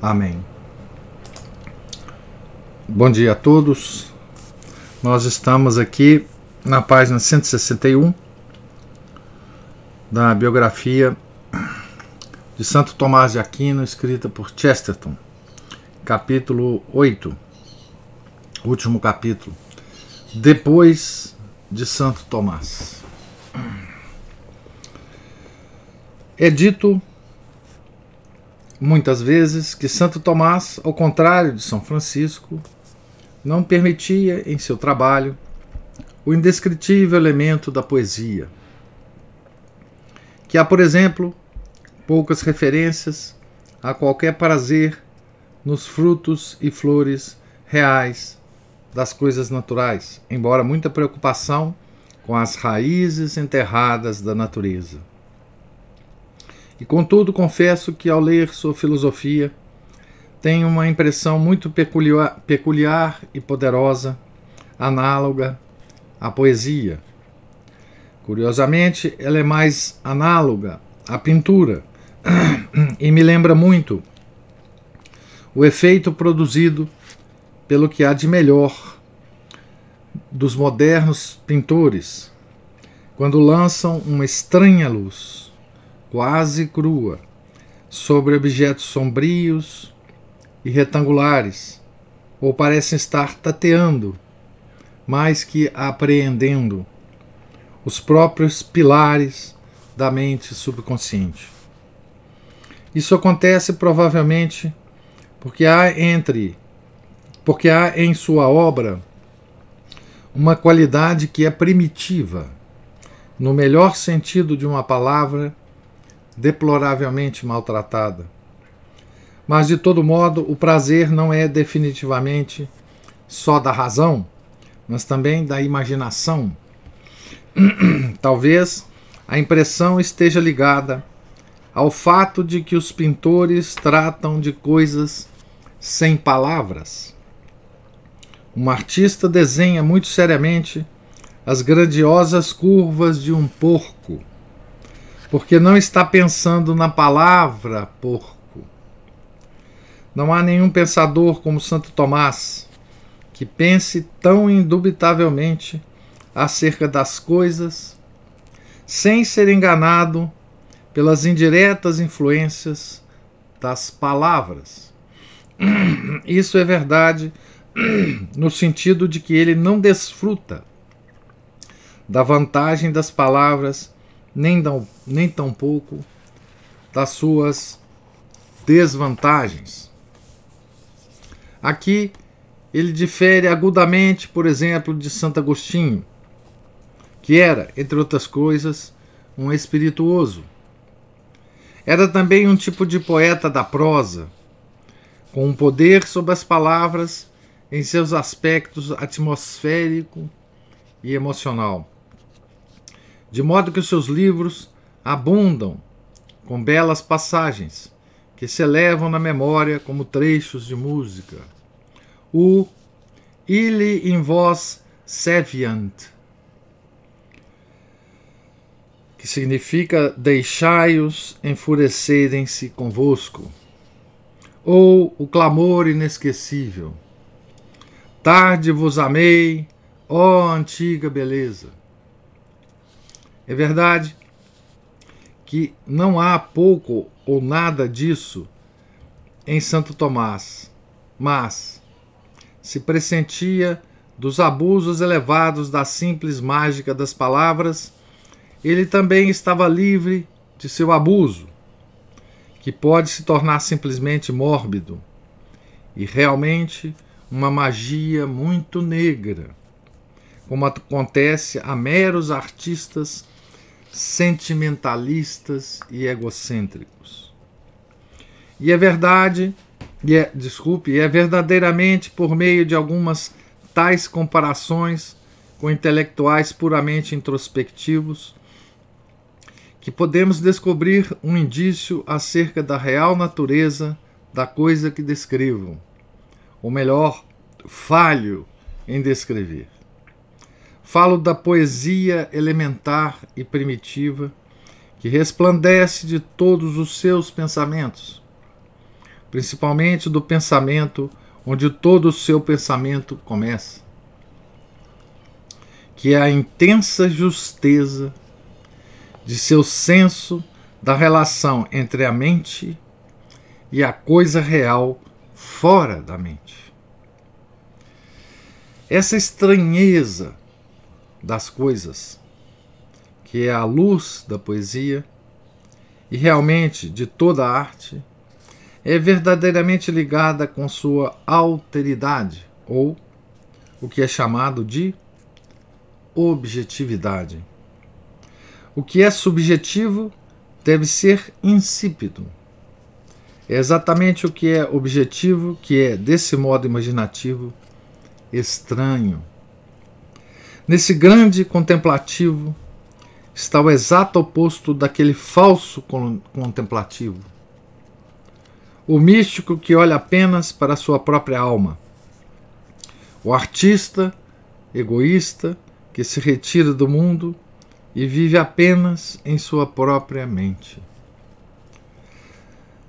Amém. Bom dia a todos. Nós estamos aqui na página 161 da biografia de Santo Tomás de Aquino, escrita por Chesterton, capítulo 8, último capítulo. Depois de Santo Tomás. É dito muitas vezes que Santo Tomás, ao contrário de São Francisco, não permitia em seu trabalho o indescritível elemento da poesia. Que há, por exemplo, poucas referências a qualquer prazer nos frutos e flores reais das coisas naturais, embora muita preocupação com as raízes enterradas da natureza. E contudo, confesso que ao ler sua filosofia, tenho uma impressão muito peculiar, peculiar e poderosa, análoga à poesia. Curiosamente, ela é mais análoga à pintura e me lembra muito o efeito produzido pelo que há de melhor dos modernos pintores, quando lançam uma estranha luz quase crua, sobre objetos sombrios e retangulares, ou parecem estar tateando, mais que apreendendo, os próprios pilares da mente subconsciente. Isso acontece provavelmente porque há entre porque há em sua obra uma qualidade que é primitiva, no melhor sentido de uma palavra, deploravelmente maltratada. Mas, de todo modo, o prazer não é definitivamente só da razão, mas também da imaginação. Talvez a impressão esteja ligada ao fato de que os pintores tratam de coisas sem palavras. Um artista desenha muito seriamente as grandiosas curvas de um porco porque não está pensando na palavra porco. Não há nenhum pensador como Santo Tomás que pense tão indubitavelmente acerca das coisas, sem ser enganado pelas indiretas influências das palavras. Isso é verdade no sentido de que ele não desfruta da vantagem das palavras nem, tão, nem pouco das suas desvantagens. Aqui ele difere agudamente, por exemplo, de Santo Agostinho, que era, entre outras coisas, um espirituoso. Era também um tipo de poeta da prosa, com um poder sobre as palavras em seus aspectos atmosférico e emocional de modo que os seus livros abundam com belas passagens que se elevam na memória como trechos de música. O Ili in vos serviant, que significa deixai-os enfurecerem-se convosco, ou o clamor inesquecível. Tarde vos amei, ó antiga beleza. É verdade que não há pouco ou nada disso em Santo Tomás, mas se pressentia dos abusos elevados da simples mágica das palavras, ele também estava livre de seu abuso, que pode se tornar simplesmente mórbido e realmente uma magia muito negra, como acontece a meros artistas sentimentalistas e egocêntricos. E é verdade, e é, desculpe, é verdadeiramente por meio de algumas tais comparações com intelectuais puramente introspectivos que podemos descobrir um indício acerca da real natureza da coisa que descrevo, ou melhor, falho em descrever. Falo da poesia elementar e primitiva que resplandece de todos os seus pensamentos, principalmente do pensamento onde todo o seu pensamento começa, que é a intensa justeza de seu senso da relação entre a mente e a coisa real fora da mente. Essa estranheza das coisas, que é a luz da poesia e realmente de toda a arte, é verdadeiramente ligada com sua alteridade, ou o que é chamado de objetividade. O que é subjetivo deve ser insípido. É exatamente o que é objetivo, que é, desse modo imaginativo, estranho. Nesse grande contemplativo está o exato oposto daquele falso contemplativo. O místico que olha apenas para a sua própria alma. O artista egoísta que se retira do mundo e vive apenas em sua própria mente.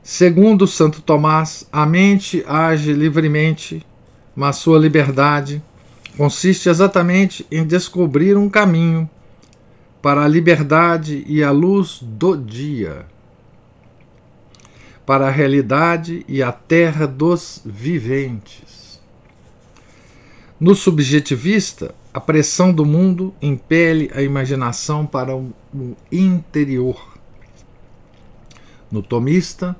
Segundo Santo Tomás, a mente age livremente, mas sua liberdade consiste exatamente em descobrir um caminho para a liberdade e a luz do dia, para a realidade e a terra dos viventes. No subjetivista, a pressão do mundo impele a imaginação para o interior. No tomista,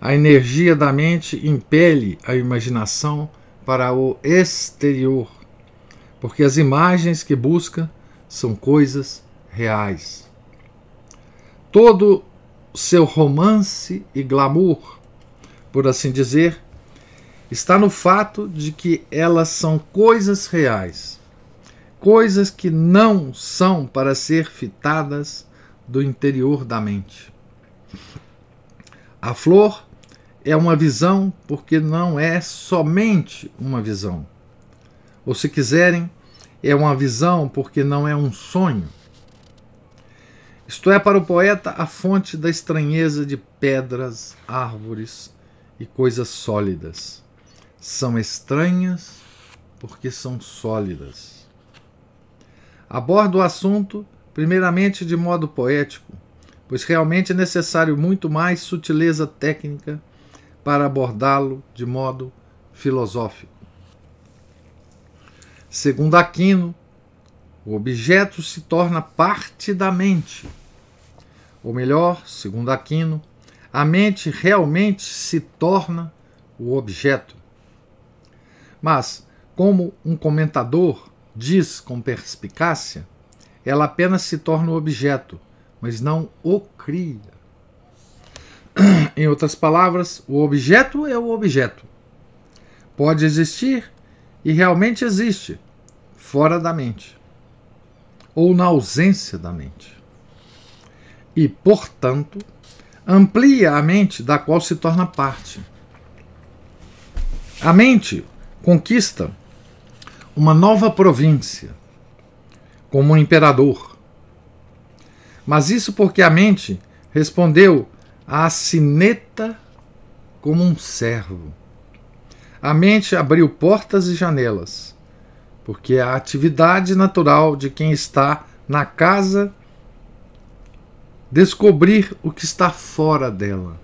a energia da mente impele a imaginação para o exterior porque as imagens que busca são coisas reais. Todo seu romance e glamour, por assim dizer, está no fato de que elas são coisas reais, coisas que não são para ser fitadas do interior da mente. A flor é uma visão porque não é somente uma visão. Ou se quiserem, é uma visão porque não é um sonho. Isto é para o poeta a fonte da estranheza de pedras, árvores e coisas sólidas. São estranhas porque são sólidas. Abordo o assunto primeiramente de modo poético, pois realmente é necessário muito mais sutileza técnica para abordá-lo de modo filosófico. Segundo Aquino, o objeto se torna parte da mente. Ou melhor, segundo Aquino, a mente realmente se torna o objeto. Mas, como um comentador diz com perspicácia, ela apenas se torna o objeto, mas não o cria. Em outras palavras, o objeto é o objeto. Pode existir e realmente existe, fora da mente ou na ausência da mente. E, portanto, amplia a mente da qual se torna parte. A mente conquista uma nova província, como um imperador. Mas isso porque a mente respondeu à sineta como um servo. A mente abriu portas e janelas porque é a atividade natural de quem está na casa descobrir o que está fora dela.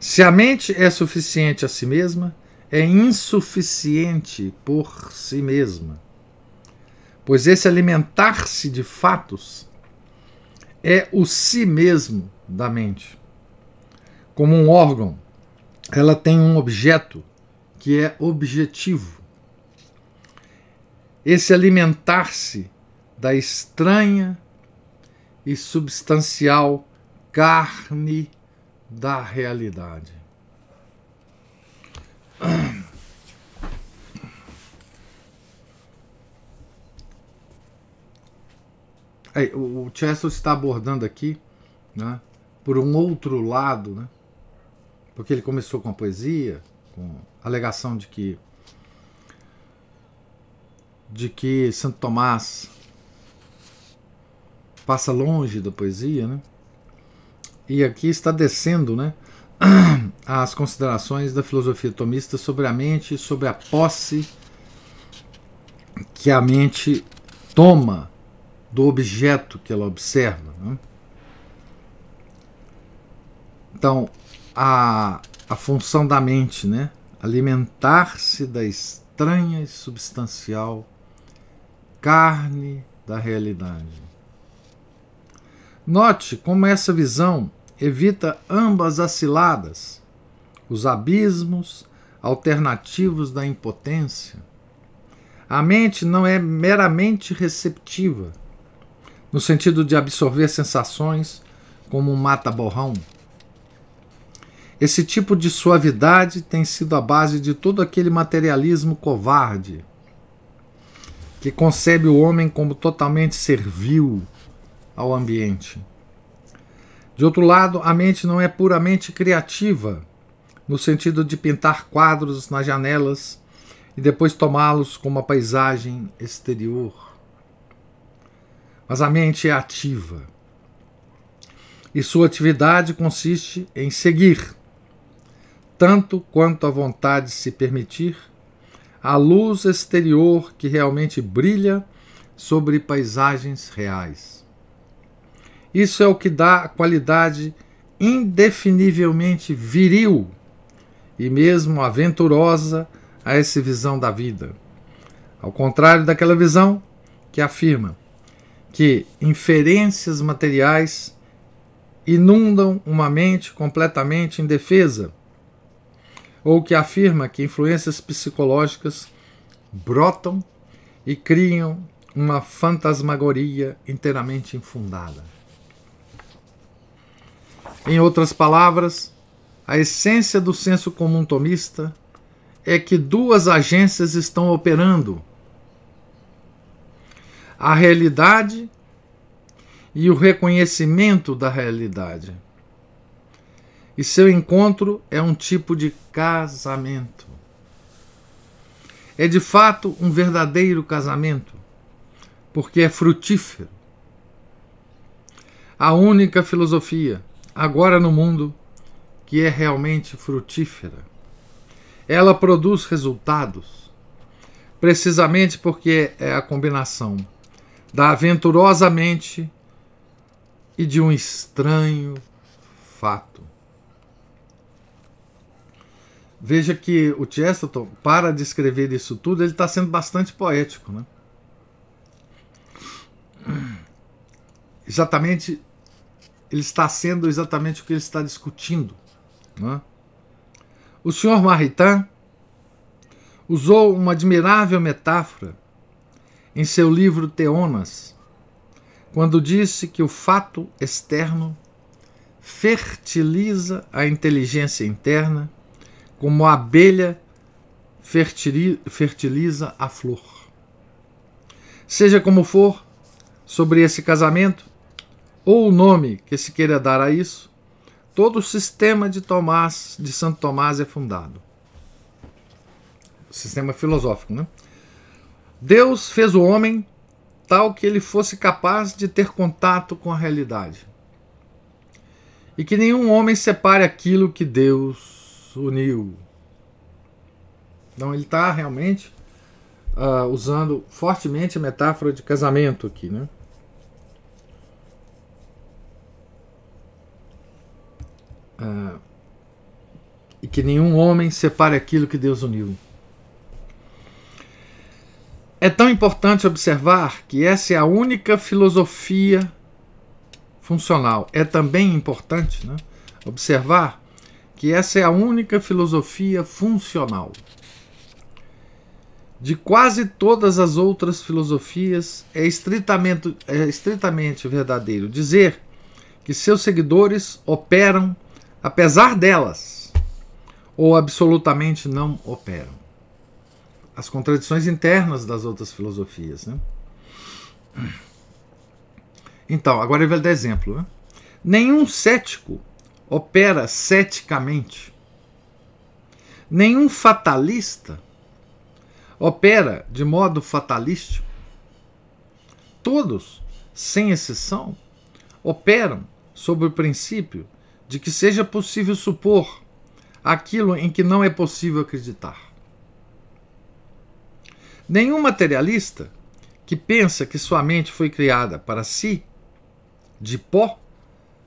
Se a mente é suficiente a si mesma, é insuficiente por si mesma, pois esse alimentar-se de fatos é o si mesmo da mente. Como um órgão, ela tem um objeto que é objetivo esse alimentar-se da estranha e substancial carne da realidade. o Chester está abordando aqui, né, por um outro lado, né, porque ele começou com a poesia, com a alegação de que de que Santo Tomás passa longe da poesia, né? E aqui está descendo, né, as considerações da filosofia tomista sobre a mente, sobre a posse que a mente toma do objeto que ela observa. Né? Então, a, a função da mente, né? Alimentar-se da estranha e substancial carne da realidade. Note como essa visão evita ambas as ciladas, os abismos alternativos da impotência. A mente não é meramente receptiva, no sentido de absorver sensações como um mata-borrão. Esse tipo de suavidade tem sido a base de todo aquele materialismo covarde que concebe o homem como totalmente servil ao ambiente. De outro lado, a mente não é puramente criativa, no sentido de pintar quadros nas janelas e depois tomá-los como a paisagem exterior. Mas a mente é ativa. E sua atividade consiste em seguir, tanto quanto a vontade se permitir, a luz exterior que realmente brilha sobre paisagens reais. Isso é o que dá a qualidade indefinivelmente viril e mesmo aventurosa a essa visão da vida. Ao contrário daquela visão que afirma que inferências materiais inundam uma mente completamente indefesa ou que afirma que influências psicológicas brotam e criam uma fantasmagoria inteiramente infundada. Em outras palavras, a essência do senso comum tomista é que duas agências estão operando: a realidade e o reconhecimento da realidade e seu encontro é um tipo de casamento. É de fato um verdadeiro casamento, porque é frutífero. A única filosofia, agora no mundo, que é realmente frutífera. Ela produz resultados, precisamente porque é a combinação da aventurosa mente e de um estranho fato. Veja que o Chesterton, para descrever isso tudo, ele está sendo bastante poético. Né? Exatamente, ele está sendo exatamente o que ele está discutindo. Né? O senhor Maritain usou uma admirável metáfora em seu livro Teonas, quando disse que o fato externo fertiliza a inteligência interna como a abelha fertiliza a flor. Seja como for, sobre esse casamento, ou o nome que se queira dar a isso, todo o sistema de Tomás, de Santo Tomás é fundado. Sistema filosófico, né? Deus fez o homem tal que ele fosse capaz de ter contato com a realidade. E que nenhum homem separe aquilo que Deus uniu, Então ele está realmente uh, usando fortemente a metáfora de casamento aqui, né? Uh, e que nenhum homem separe aquilo que Deus uniu. É tão importante observar que essa é a única filosofia funcional. É também importante né, observar que essa é a única filosofia funcional. De quase todas as outras filosofias, é estritamente, é estritamente verdadeiro dizer que seus seguidores operam apesar delas, ou absolutamente não operam. As contradições internas das outras filosofias. Né? Então, agora ele vai dar exemplo. Né? Nenhum cético opera ceticamente. Nenhum fatalista opera de modo fatalístico. Todos, sem exceção, operam sobre o princípio de que seja possível supor aquilo em que não é possível acreditar. Nenhum materialista que pensa que sua mente foi criada para si, de pó,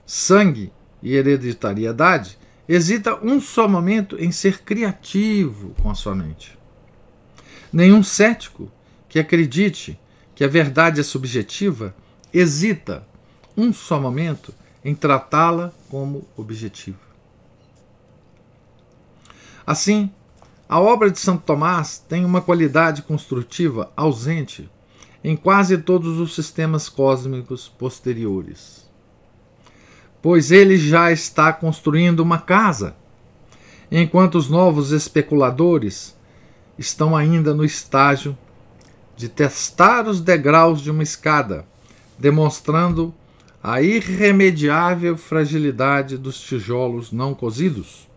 sangue e hereditariedade, hesita um só momento em ser criativo com a sua mente. Nenhum cético que acredite que a verdade é subjetiva hesita um só momento em tratá-la como objetiva. Assim, a obra de Santo Tomás tem uma qualidade construtiva ausente em quase todos os sistemas cósmicos posteriores pois ele já está construindo uma casa, enquanto os novos especuladores estão ainda no estágio de testar os degraus de uma escada, demonstrando a irremediável fragilidade dos tijolos não cozidos,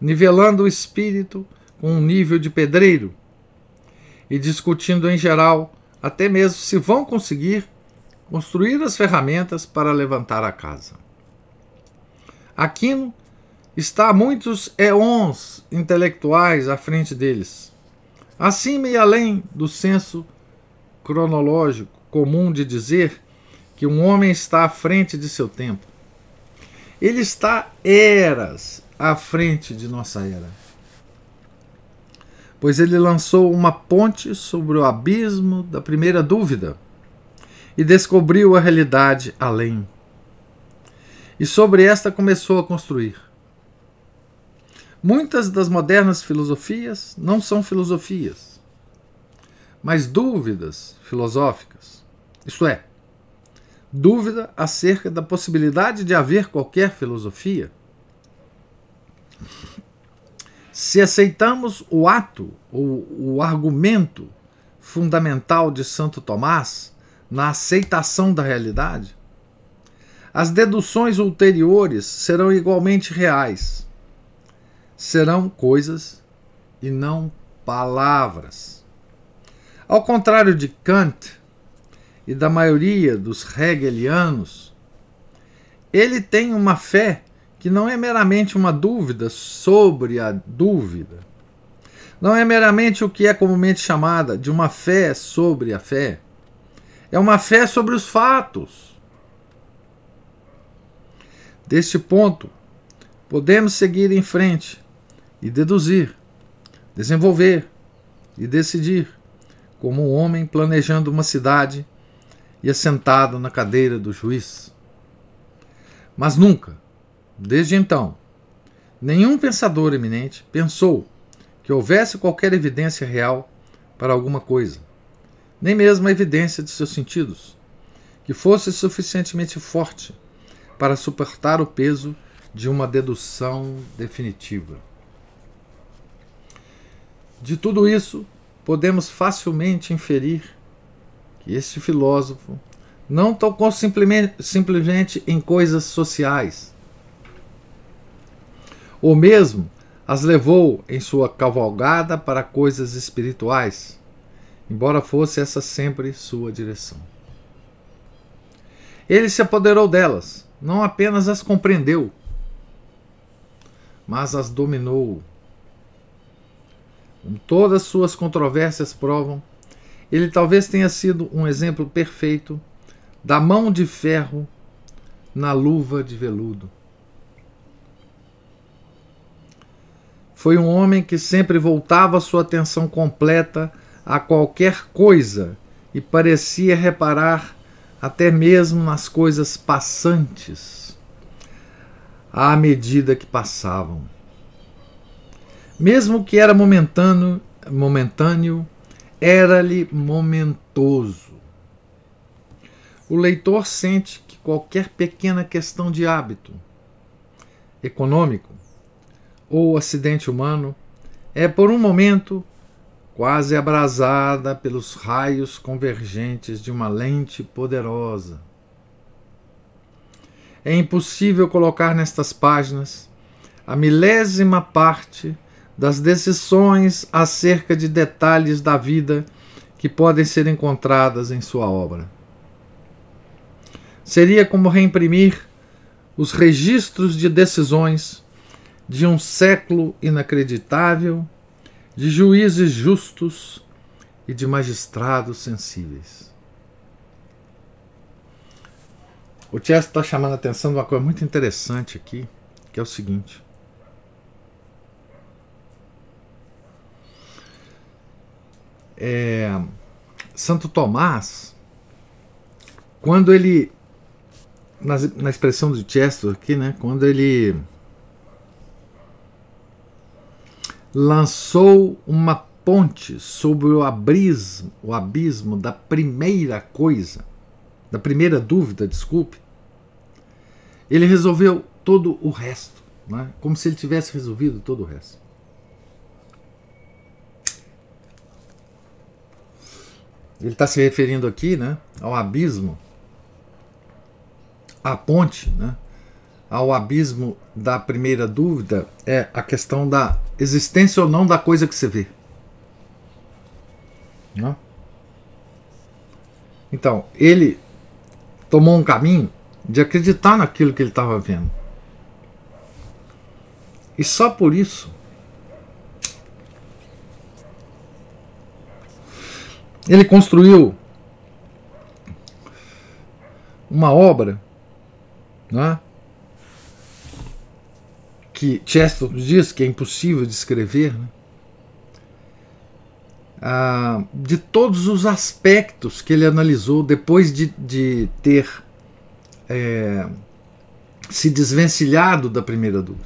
nivelando o espírito com um nível de pedreiro e discutindo em geral até mesmo se vão conseguir construir as ferramentas para levantar a casa. Aquino está muitos eons intelectuais à frente deles, acima e além do senso cronológico comum de dizer que um homem está à frente de seu tempo. Ele está eras à frente de nossa era. Pois ele lançou uma ponte sobre o abismo da primeira dúvida e descobriu a realidade além. E sobre esta começou a construir. Muitas das modernas filosofias não são filosofias, mas dúvidas filosóficas. Isto é, dúvida acerca da possibilidade de haver qualquer filosofia. Se aceitamos o ato ou o argumento fundamental de Santo Tomás, na aceitação da realidade, as deduções ulteriores serão igualmente reais. Serão coisas e não palavras. Ao contrário de Kant e da maioria dos hegelianos, ele tem uma fé que não é meramente uma dúvida sobre a dúvida. Não é meramente o que é comumente chamada de uma fé sobre a fé é uma fé sobre os fatos. Deste ponto, podemos seguir em frente e deduzir, desenvolver e decidir, como um homem planejando uma cidade e assentado na cadeira do juiz. Mas nunca, desde então, nenhum pensador eminente pensou que houvesse qualquer evidência real para alguma coisa nem mesmo a evidência de seus sentidos, que fosse suficientemente forte para suportar o peso de uma dedução definitiva. De tudo isso, podemos facilmente inferir que este filósofo não tocou simplesmente, simplesmente em coisas sociais, ou mesmo as levou em sua cavalgada para coisas espirituais embora fosse essa sempre sua direção. Ele se apoderou delas, não apenas as compreendeu, mas as dominou. Como todas suas controvérsias provam, ele talvez tenha sido um exemplo perfeito da mão de ferro na luva de veludo. Foi um homem que sempre voltava sua atenção completa a qualquer coisa e parecia reparar até mesmo nas coisas passantes à medida que passavam. Mesmo que era momentâneo, momentâneo era-lhe momentoso. O leitor sente que qualquer pequena questão de hábito, econômico ou acidente humano é por um momento quase abrasada pelos raios convergentes de uma lente poderosa. É impossível colocar nestas páginas a milésima parte das decisões acerca de detalhes da vida que podem ser encontradas em sua obra. Seria como reimprimir os registros de decisões de um século inacreditável de juízes justos e de magistrados sensíveis. O Chester está chamando a atenção de uma coisa muito interessante aqui, que é o seguinte. É, Santo Tomás, quando ele, na, na expressão do Chester aqui, né, quando ele lançou uma ponte sobre o abismo, o abismo da primeira coisa, da primeira dúvida, desculpe. Ele resolveu todo o resto, né? como se ele tivesse resolvido todo o resto. Ele está se referindo aqui né, ao abismo, à ponte, né, ao abismo da primeira dúvida, é a questão da existência ou não da coisa que você vê. Não? Né? Então, ele tomou um caminho de acreditar naquilo que ele estava vendo. E só por isso ele construiu uma obra, não é? que Chesterton diz que é impossível descrever, né? ah, de todos os aspectos que ele analisou depois de, de ter é, se desvencilhado da primeira dúvida.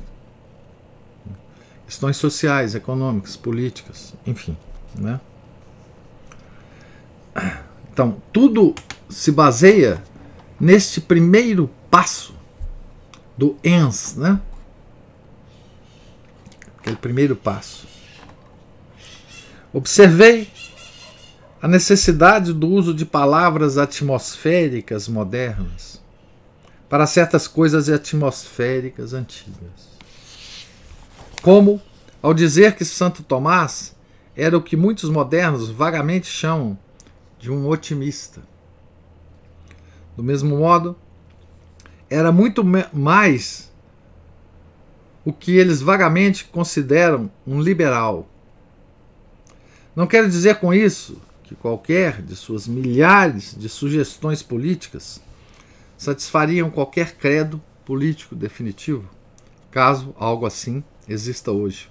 Questões sociais, econômicas, políticas, enfim. Né? Então, tudo se baseia neste primeiro passo do ENS, né? aquele primeiro passo. Observei a necessidade do uso de palavras atmosféricas modernas para certas coisas atmosféricas antigas. Como ao dizer que Santo Tomás era o que muitos modernos vagamente chamam de um otimista. Do mesmo modo, era muito mais o que eles vagamente consideram um liberal. Não quero dizer com isso que qualquer de suas milhares de sugestões políticas satisfariam qualquer credo político definitivo, caso algo assim exista hoje.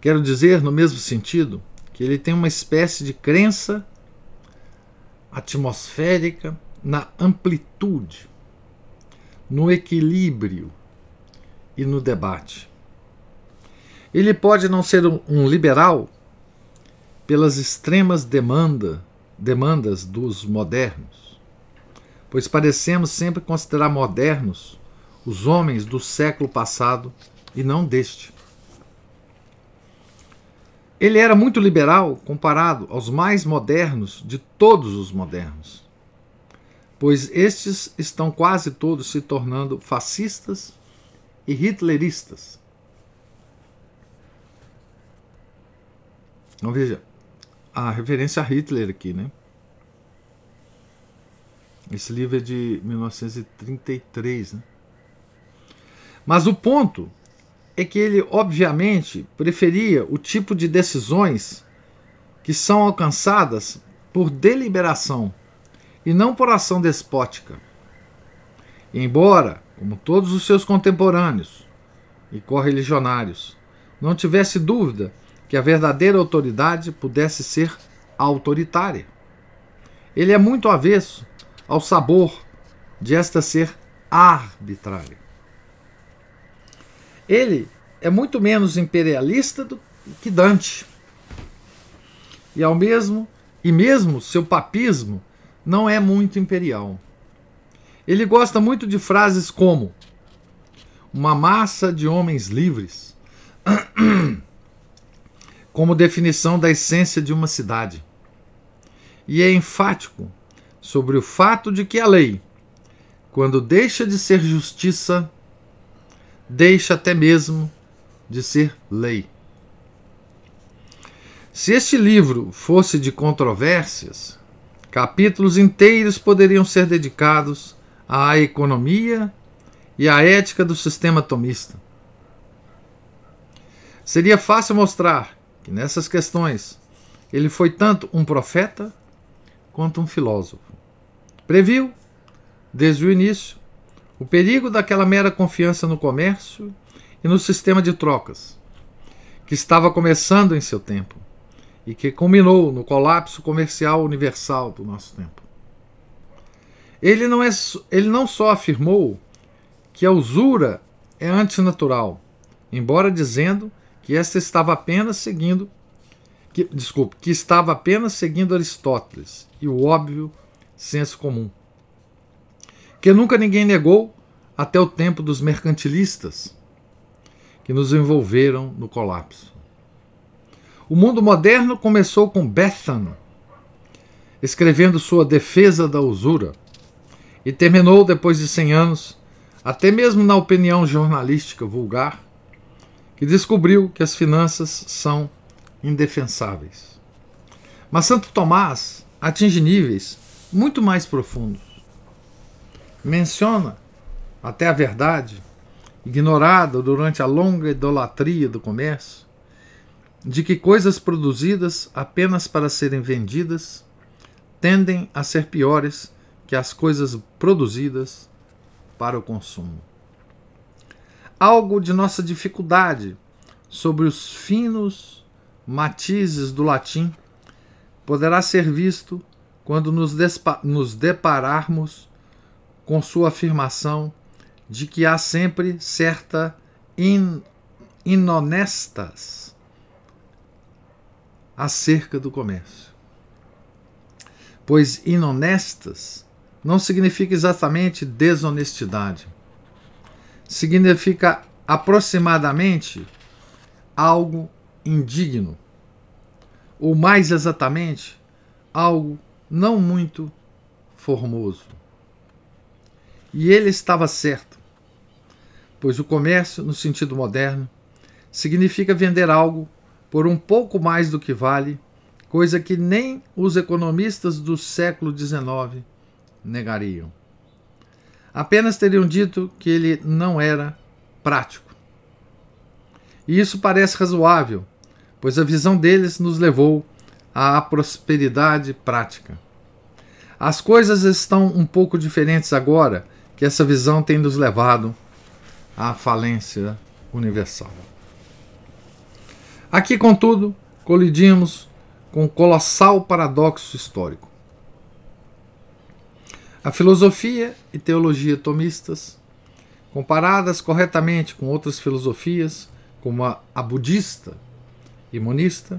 Quero dizer, no mesmo sentido, que ele tem uma espécie de crença atmosférica na amplitude, no equilíbrio e no debate. Ele pode não ser um liberal pelas extremas demanda, demandas dos modernos, pois parecemos sempre considerar modernos os homens do século passado e não deste. Ele era muito liberal comparado aos mais modernos de todos os modernos, pois estes estão quase todos se tornando fascistas e hitleristas. Então veja, a referência a Hitler aqui, né? Esse livro é de 1933, né? Mas o ponto é que ele, obviamente, preferia o tipo de decisões que são alcançadas por deliberação e não por ação despótica. Embora como todos os seus contemporâneos e correligionários, não tivesse dúvida que a verdadeira autoridade pudesse ser autoritária. Ele é muito avesso ao sabor de esta ser arbitrária. Ele é muito menos imperialista do que Dante. E ao mesmo e mesmo seu papismo não é muito imperial. Ele gosta muito de frases como uma massa de homens livres, como definição da essência de uma cidade. E é enfático sobre o fato de que a lei, quando deixa de ser justiça, deixa até mesmo de ser lei. Se este livro fosse de controvérsias, capítulos inteiros poderiam ser dedicados à economia e à ética do sistema tomista. Seria fácil mostrar que nessas questões ele foi tanto um profeta quanto um filósofo. Previu, desde o início, o perigo daquela mera confiança no comércio e no sistema de trocas, que estava começando em seu tempo e que culminou no colapso comercial universal do nosso tempo. Ele não, é, ele não só afirmou que a usura é antinatural, embora dizendo que esta estava apenas seguindo que, desculpe, que estava apenas seguindo Aristóteles e o óbvio senso comum, que nunca ninguém negou até o tempo dos mercantilistas que nos envolveram no colapso. O mundo moderno começou com Bethan, escrevendo sua defesa da usura e terminou depois de 100 anos, até mesmo na opinião jornalística vulgar, que descobriu que as finanças são indefensáveis. Mas Santo Tomás atinge níveis muito mais profundos. Menciona até a verdade, ignorada durante a longa idolatria do comércio, de que coisas produzidas apenas para serem vendidas tendem a ser piores que as coisas produzidas para o consumo. Algo de nossa dificuldade sobre os finos matizes do latim poderá ser visto quando nos, nos depararmos com sua afirmação de que há sempre certa in inonestas acerca do comércio. Pois inonestas não significa exatamente desonestidade. Significa aproximadamente algo indigno, ou mais exatamente, algo não muito formoso. E ele estava certo, pois o comércio, no sentido moderno, significa vender algo por um pouco mais do que vale, coisa que nem os economistas do século XIX negariam. Apenas teriam dito que ele não era prático. E isso parece razoável, pois a visão deles nos levou à prosperidade prática. As coisas estão um pouco diferentes agora que essa visão tem nos levado à falência universal. Aqui, contudo, colidimos com um colossal paradoxo histórico. A filosofia e teologia tomistas, comparadas corretamente com outras filosofias, como a, a budista e monista,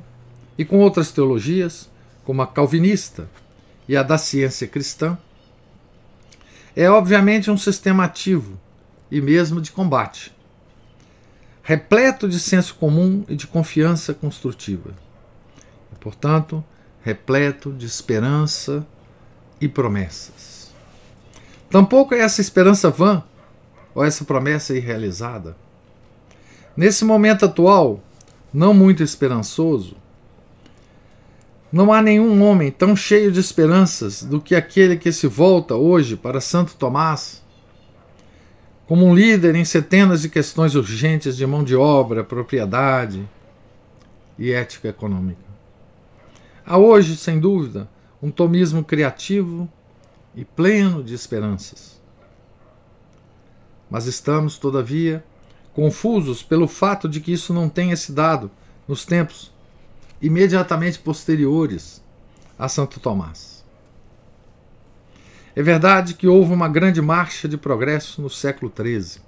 e com outras teologias, como a calvinista e a da ciência cristã, é obviamente um sistema ativo e mesmo de combate, repleto de senso comum e de confiança construtiva, e, portanto, repleto de esperança e promessas. Tampouco é essa esperança vã ou essa promessa irrealizada. Nesse momento atual, não muito esperançoso, não há nenhum homem tão cheio de esperanças do que aquele que se volta hoje para Santo Tomás, como um líder em centenas de questões urgentes de mão de obra, propriedade e ética econômica. Há hoje, sem dúvida, um tomismo criativo e pleno de esperanças. Mas estamos, todavia, confusos pelo fato de que isso não tenha se dado nos tempos imediatamente posteriores a Santo Tomás. É verdade que houve uma grande marcha de progresso no século XIII.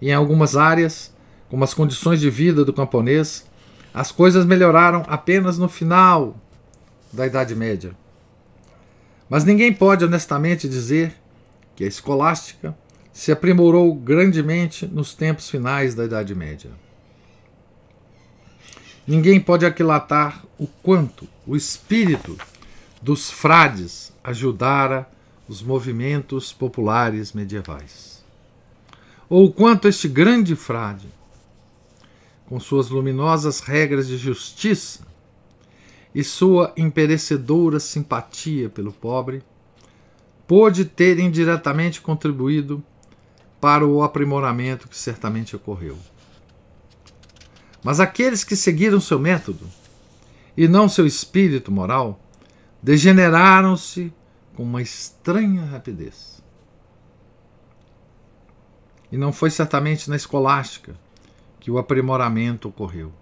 Em algumas áreas, como as condições de vida do camponês, as coisas melhoraram apenas no final da Idade Média. Mas ninguém pode honestamente dizer que a escolástica se aprimorou grandemente nos tempos finais da Idade Média. Ninguém pode aquilatar o quanto o espírito dos frades ajudara os movimentos populares medievais. Ou o quanto este grande frade, com suas luminosas regras de justiça, e sua imperecedora simpatia pelo pobre, pôde ter indiretamente contribuído para o aprimoramento que certamente ocorreu. Mas aqueles que seguiram seu método e não seu espírito moral degeneraram-se com uma estranha rapidez. E não foi certamente na escolástica que o aprimoramento ocorreu.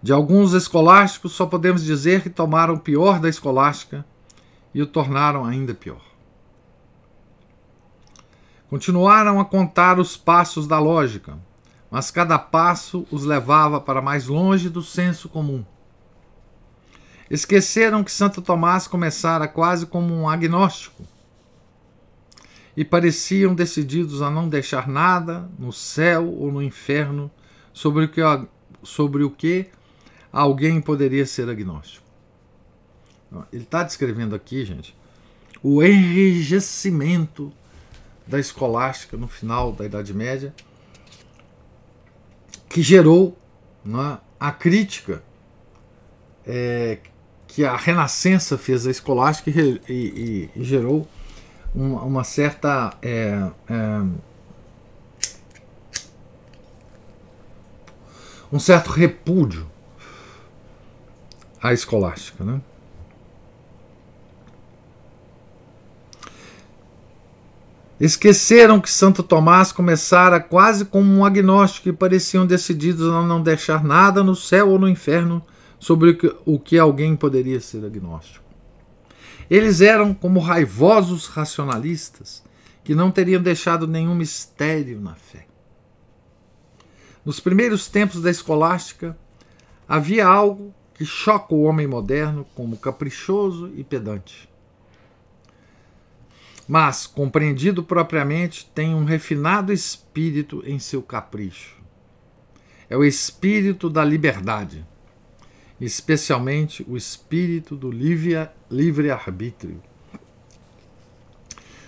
De alguns escolásticos, só podemos dizer que tomaram o pior da escolástica e o tornaram ainda pior. Continuaram a contar os passos da lógica, mas cada passo os levava para mais longe do senso comum. Esqueceram que Santo Tomás começara quase como um agnóstico e pareciam decididos a não deixar nada no céu ou no inferno sobre o que, sobre o que alguém poderia ser agnóstico. Ele está descrevendo aqui, gente, o enrijecimento da escolástica no final da Idade Média, que gerou é, a crítica é, que a Renascença fez à escolástica e, e, e gerou uma, uma certa. É, é um certo repúdio a escolástica. Né? Esqueceram que Santo Tomás começara quase como um agnóstico e pareciam decididos a não deixar nada no céu ou no inferno sobre o que, o que alguém poderia ser agnóstico. Eles eram como raivosos racionalistas que não teriam deixado nenhum mistério na fé. Nos primeiros tempos da escolástica, havia algo que choca o homem moderno como caprichoso e pedante. Mas, compreendido propriamente, tem um refinado espírito em seu capricho. É o espírito da liberdade, especialmente o espírito do livre-arbítrio.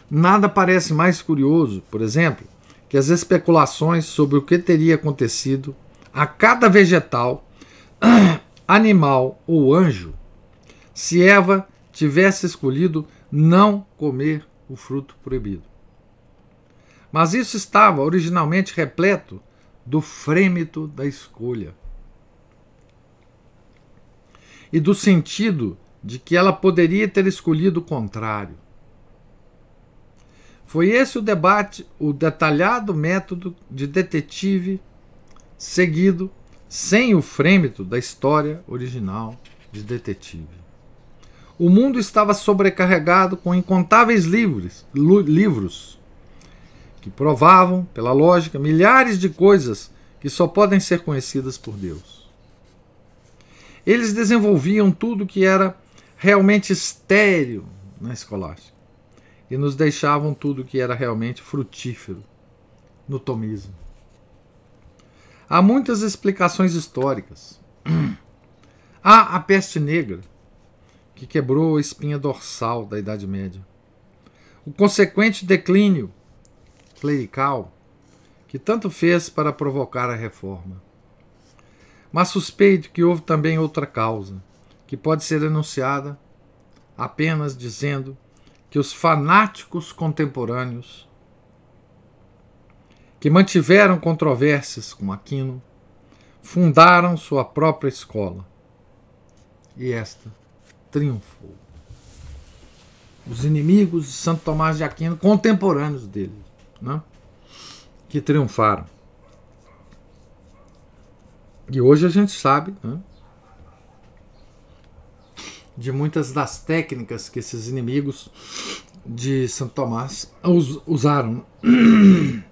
Nada parece mais curioso, por exemplo, que as especulações sobre o que teria acontecido a cada vegetal animal ou anjo, se Eva tivesse escolhido não comer o fruto proibido. Mas isso estava originalmente repleto do frêmito da escolha e do sentido de que ela poderia ter escolhido o contrário. Foi esse o debate, o detalhado método de detetive seguido sem o frêmito da história original de detetive. O mundo estava sobrecarregado com incontáveis livros, livros que provavam, pela lógica, milhares de coisas que só podem ser conhecidas por Deus. Eles desenvolviam tudo que era realmente estéreo na escolástica e nos deixavam tudo que era realmente frutífero no tomismo. Há muitas explicações históricas. Há a peste negra, que quebrou a espinha dorsal da Idade Média. O consequente declínio clerical, que tanto fez para provocar a reforma. Mas suspeito que houve também outra causa, que pode ser enunciada apenas dizendo que os fanáticos contemporâneos que mantiveram controvérsias com Aquino, fundaram sua própria escola. E esta triunfou. Os inimigos de Santo Tomás de Aquino, contemporâneos dele, né? que triunfaram. E hoje a gente sabe né, de muitas das técnicas que esses inimigos de Santo Tomás usaram.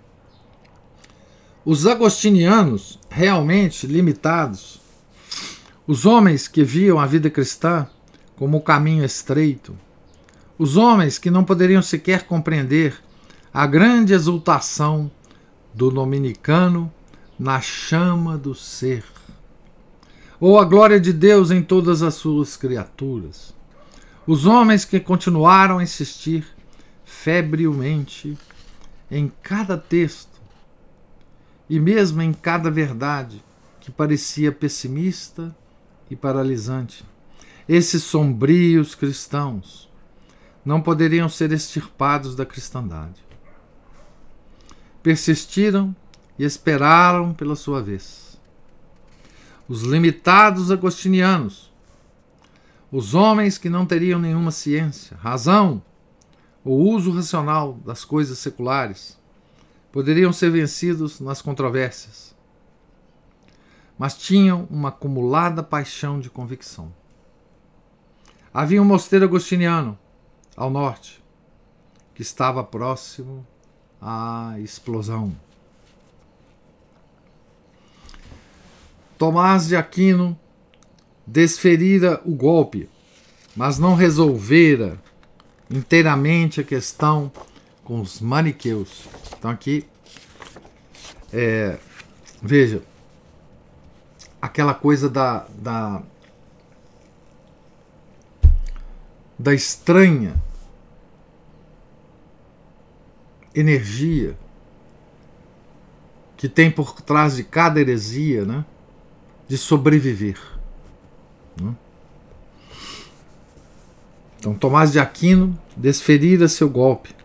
Os agostinianos, realmente limitados, os homens que viam a vida cristã como um caminho estreito, os homens que não poderiam sequer compreender a grande exultação do dominicano na chama do ser, ou a glória de Deus em todas as suas criaturas. Os homens que continuaram a insistir febrilmente em cada texto e mesmo em cada verdade que parecia pessimista e paralisante, esses sombrios cristãos não poderiam ser extirpados da cristandade. Persistiram e esperaram pela sua vez. Os limitados agostinianos, os homens que não teriam nenhuma ciência, razão ou uso racional das coisas seculares, poderiam ser vencidos nas controvérsias, mas tinham uma acumulada paixão de convicção. Havia um mosteiro agostiniano ao norte que estava próximo à explosão. Tomás de Aquino desferira o golpe, mas não resolvera inteiramente a questão com os maniqueus. Então aqui, é, veja, aquela coisa da, da, da estranha energia que tem por trás de cada heresia, né, de sobreviver. Né? Então Tomás de Aquino desferira seu golpe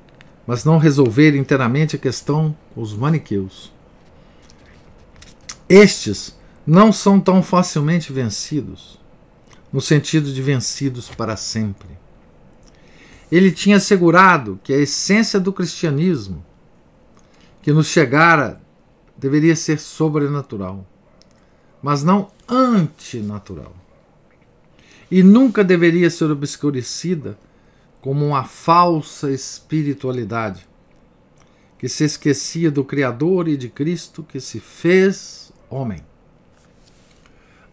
mas não resolver inteiramente a questão os maniqueus. Estes não são tão facilmente vencidos, no sentido de vencidos para sempre. Ele tinha assegurado que a essência do cristianismo que nos chegara deveria ser sobrenatural, mas não antinatural. E nunca deveria ser obscurecida como uma falsa espiritualidade que se esquecia do Criador e de Cristo que se fez homem.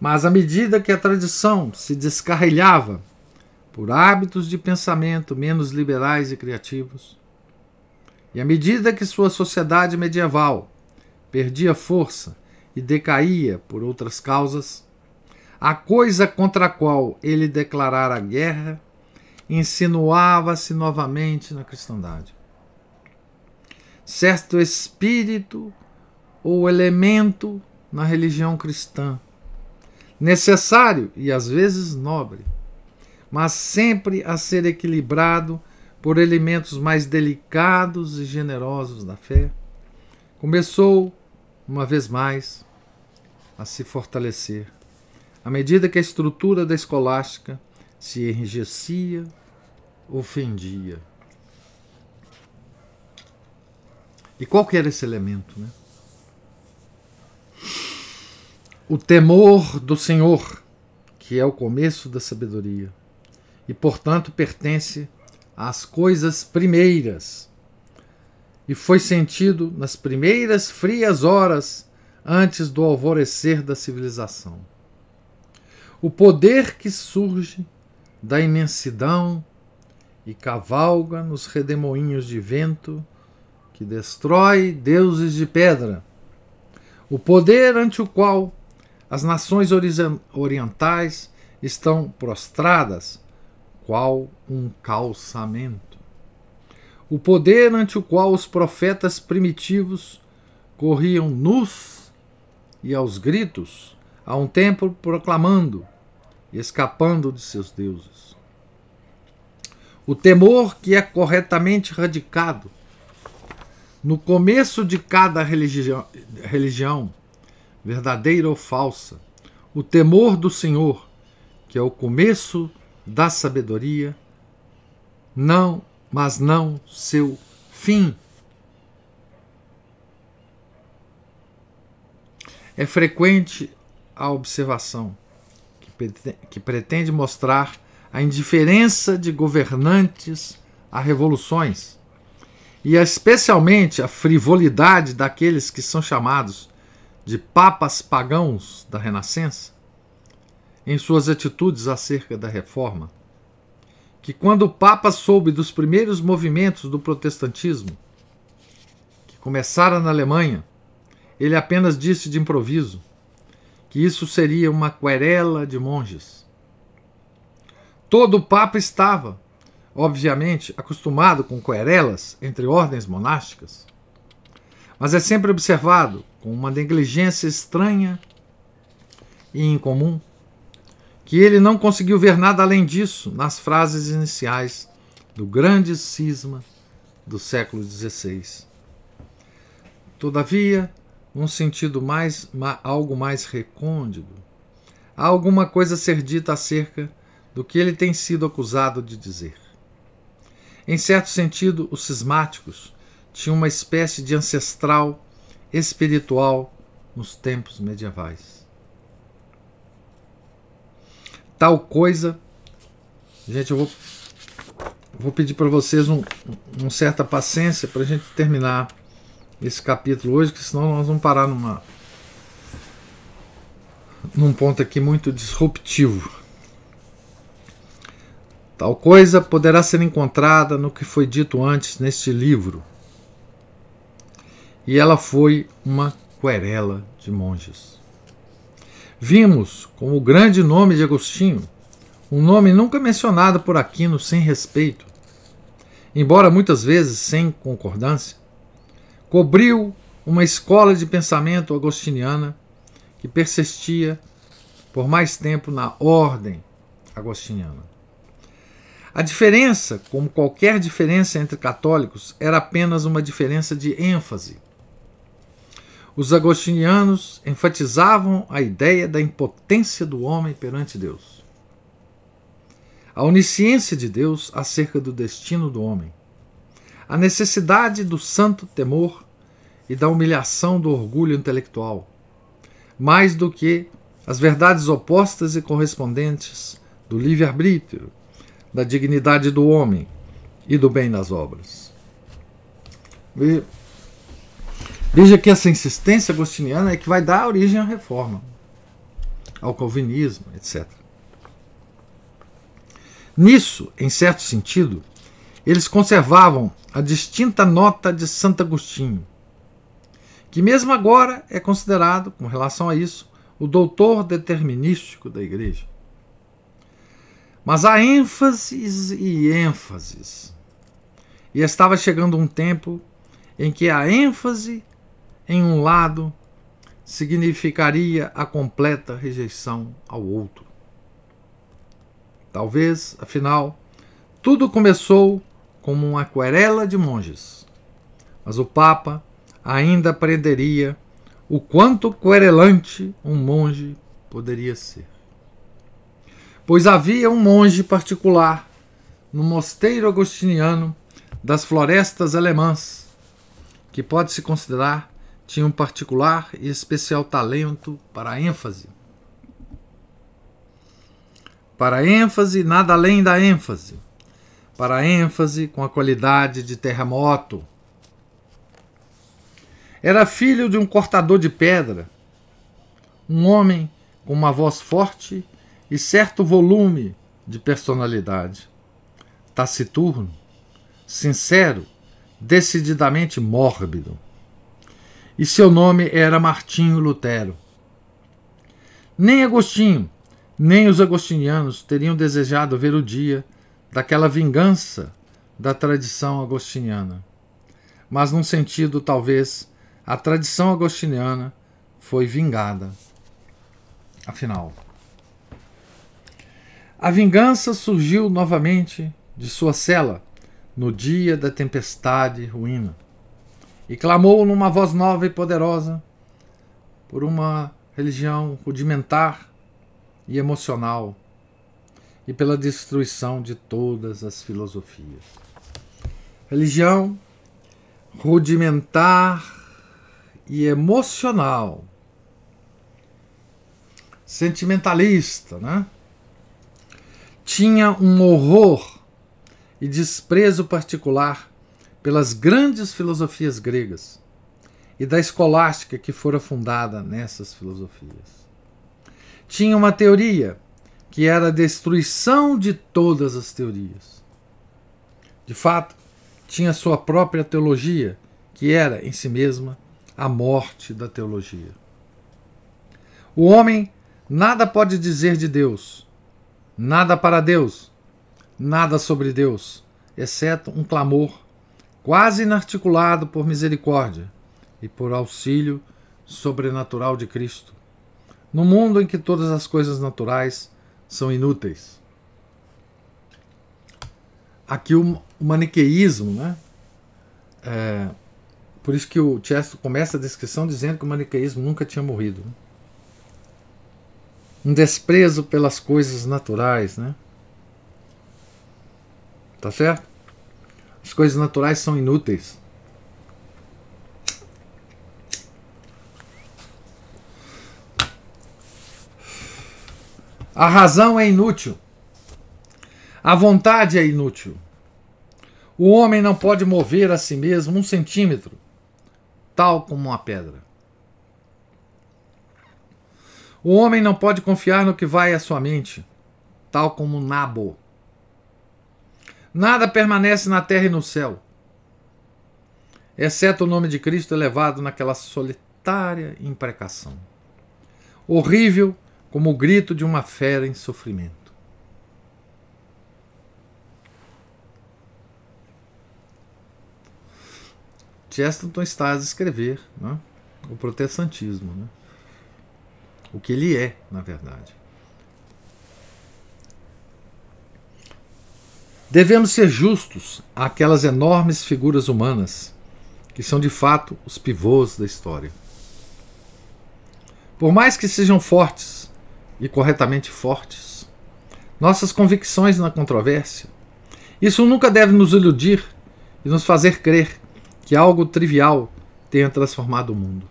Mas à medida que a tradição se descarrilhava por hábitos de pensamento menos liberais e criativos, e à medida que sua sociedade medieval perdia força e decaía por outras causas, a coisa contra a qual ele declarara guerra insinuava-se novamente na cristandade. Certo espírito ou elemento na religião cristã, necessário e às vezes nobre, mas sempre a ser equilibrado por elementos mais delicados e generosos da fé, começou, uma vez mais, a se fortalecer, à medida que a estrutura da escolástica se enrijecia ofendia. E qual que era esse elemento? Né? O temor do Senhor, que é o começo da sabedoria, e portanto pertence às coisas primeiras, e foi sentido nas primeiras frias horas antes do alvorecer da civilização. O poder que surge da imensidão e cavalga nos redemoinhos de vento que destrói deuses de pedra, o poder ante o qual as nações orientais estão prostradas, qual um calçamento. O poder ante o qual os profetas primitivos corriam nus e aos gritos, a um tempo proclamando e escapando de seus deuses. O temor que é corretamente radicado no começo de cada religião, religião verdadeira ou falsa, o temor do Senhor, que é o começo da sabedoria, não, mas não seu fim. É frequente a observação que pretende mostrar a indiferença de governantes a revoluções, e especialmente a frivolidade daqueles que são chamados de papas pagãos da Renascença, em suas atitudes acerca da reforma, que quando o Papa soube dos primeiros movimentos do protestantismo, que começara na Alemanha, ele apenas disse de improviso que isso seria uma querela de monges Todo o Papa estava, obviamente, acostumado com querelas entre ordens monásticas, mas é sempre observado com uma negligência estranha e incomum que ele não conseguiu ver nada além disso nas frases iniciais do grande cisma do século XVI. Todavia, num sentido mais, algo mais recôndito, há alguma coisa a ser dita acerca do que ele tem sido acusado de dizer. Em certo sentido, os cismáticos tinham uma espécie de ancestral espiritual nos tempos medievais. Tal coisa. Gente, eu vou, vou pedir para vocês um, um, certa paciência para a gente terminar esse capítulo hoje, que senão nós vamos parar numa, num ponto aqui muito disruptivo. Tal coisa poderá ser encontrada no que foi dito antes neste livro. E ela foi uma querela de monges. Vimos como o grande nome de Agostinho, um nome nunca mencionado por Aquino sem respeito, embora muitas vezes sem concordância, cobriu uma escola de pensamento agostiniana que persistia por mais tempo na ordem agostiniana. A diferença, como qualquer diferença entre católicos, era apenas uma diferença de ênfase. Os agostinianos enfatizavam a ideia da impotência do homem perante Deus, a onisciência de Deus acerca do destino do homem, a necessidade do santo temor e da humilhação do orgulho intelectual, mais do que as verdades opostas e correspondentes do livre-arbítrio, da dignidade do homem e do bem nas obras. veja que essa insistência agostiniana é que vai dar origem à reforma, ao calvinismo, etc. Nisso, em certo sentido, eles conservavam a distinta nota de Santo Agostinho, que mesmo agora é considerado, com relação a isso, o doutor determinístico da Igreja. Mas há ênfases e ênfases. E estava chegando um tempo em que a ênfase em um lado significaria a completa rejeição ao outro. Talvez, afinal, tudo começou como uma aquarela de monges, mas o Papa ainda aprenderia o quanto querelante um monge poderia ser pois havia um monge particular no mosteiro agostiniano das florestas alemãs, que pode-se considerar tinha um particular e especial talento para a ênfase. Para a ênfase, nada além da ênfase. Para a ênfase com a qualidade de terremoto. Era filho de um cortador de pedra, um homem com uma voz forte e certo volume de personalidade. Taciturno, sincero, decididamente mórbido. E seu nome era Martinho Lutero. Nem Agostinho, nem os agostinianos teriam desejado ver o dia daquela vingança da tradição agostiniana. Mas, num sentido, talvez, a tradição agostiniana foi vingada. Afinal, a vingança surgiu novamente de sua cela no dia da tempestade ruína e clamou numa voz nova e poderosa por uma religião rudimentar e emocional e pela destruição de todas as filosofias. Religião rudimentar e emocional, sentimentalista, né? tinha um horror e desprezo particular pelas grandes filosofias gregas e da escolástica que fora fundada nessas filosofias. Tinha uma teoria que era a destruição de todas as teorias. De fato, tinha sua própria teologia, que era, em si mesma, a morte da teologia. O homem nada pode dizer de Deus Nada para Deus, nada sobre Deus, exceto um clamor, quase inarticulado por misericórdia e por auxílio sobrenatural de Cristo, no mundo em que todas as coisas naturais são inúteis. Aqui o maniqueísmo, né? É, por isso que o Chesterton começa a descrição dizendo que o maniqueísmo nunca tinha morrido. Né? um desprezo pelas coisas naturais, né? Tá certo? As coisas naturais são inúteis. A razão é inútil. A vontade é inútil. O homem não pode mover a si mesmo um centímetro, tal como uma pedra. O homem não pode confiar no que vai à sua mente, tal como Nabo. Nada permanece na terra e no céu, exceto o nome de Cristo elevado naquela solitária imprecação. Horrível como o grito de uma fera em sofrimento. Chesterton está a escrever né, o protestantismo. Né? o que ele é, na verdade. Devemos ser justos àquelas enormes figuras humanas que são de fato os pivôs da história. Por mais que sejam fortes e corretamente fortes, nossas convicções na controvérsia, isso nunca deve nos iludir e nos fazer crer que algo trivial tenha transformado o mundo.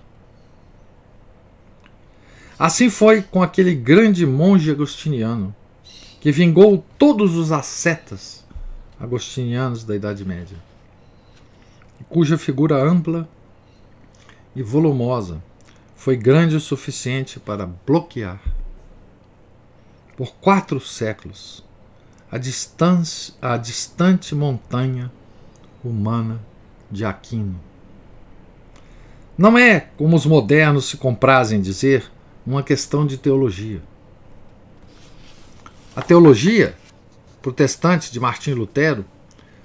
Assim foi com aquele grande monge agostiniano, que vingou todos os ascetas agostinianos da Idade Média, cuja figura ampla e volumosa foi grande o suficiente para bloquear por quatro séculos a, distância, a distante montanha humana de Aquino. Não é como os modernos se comprazem dizer uma questão de teologia. A teologia protestante de Martim Lutero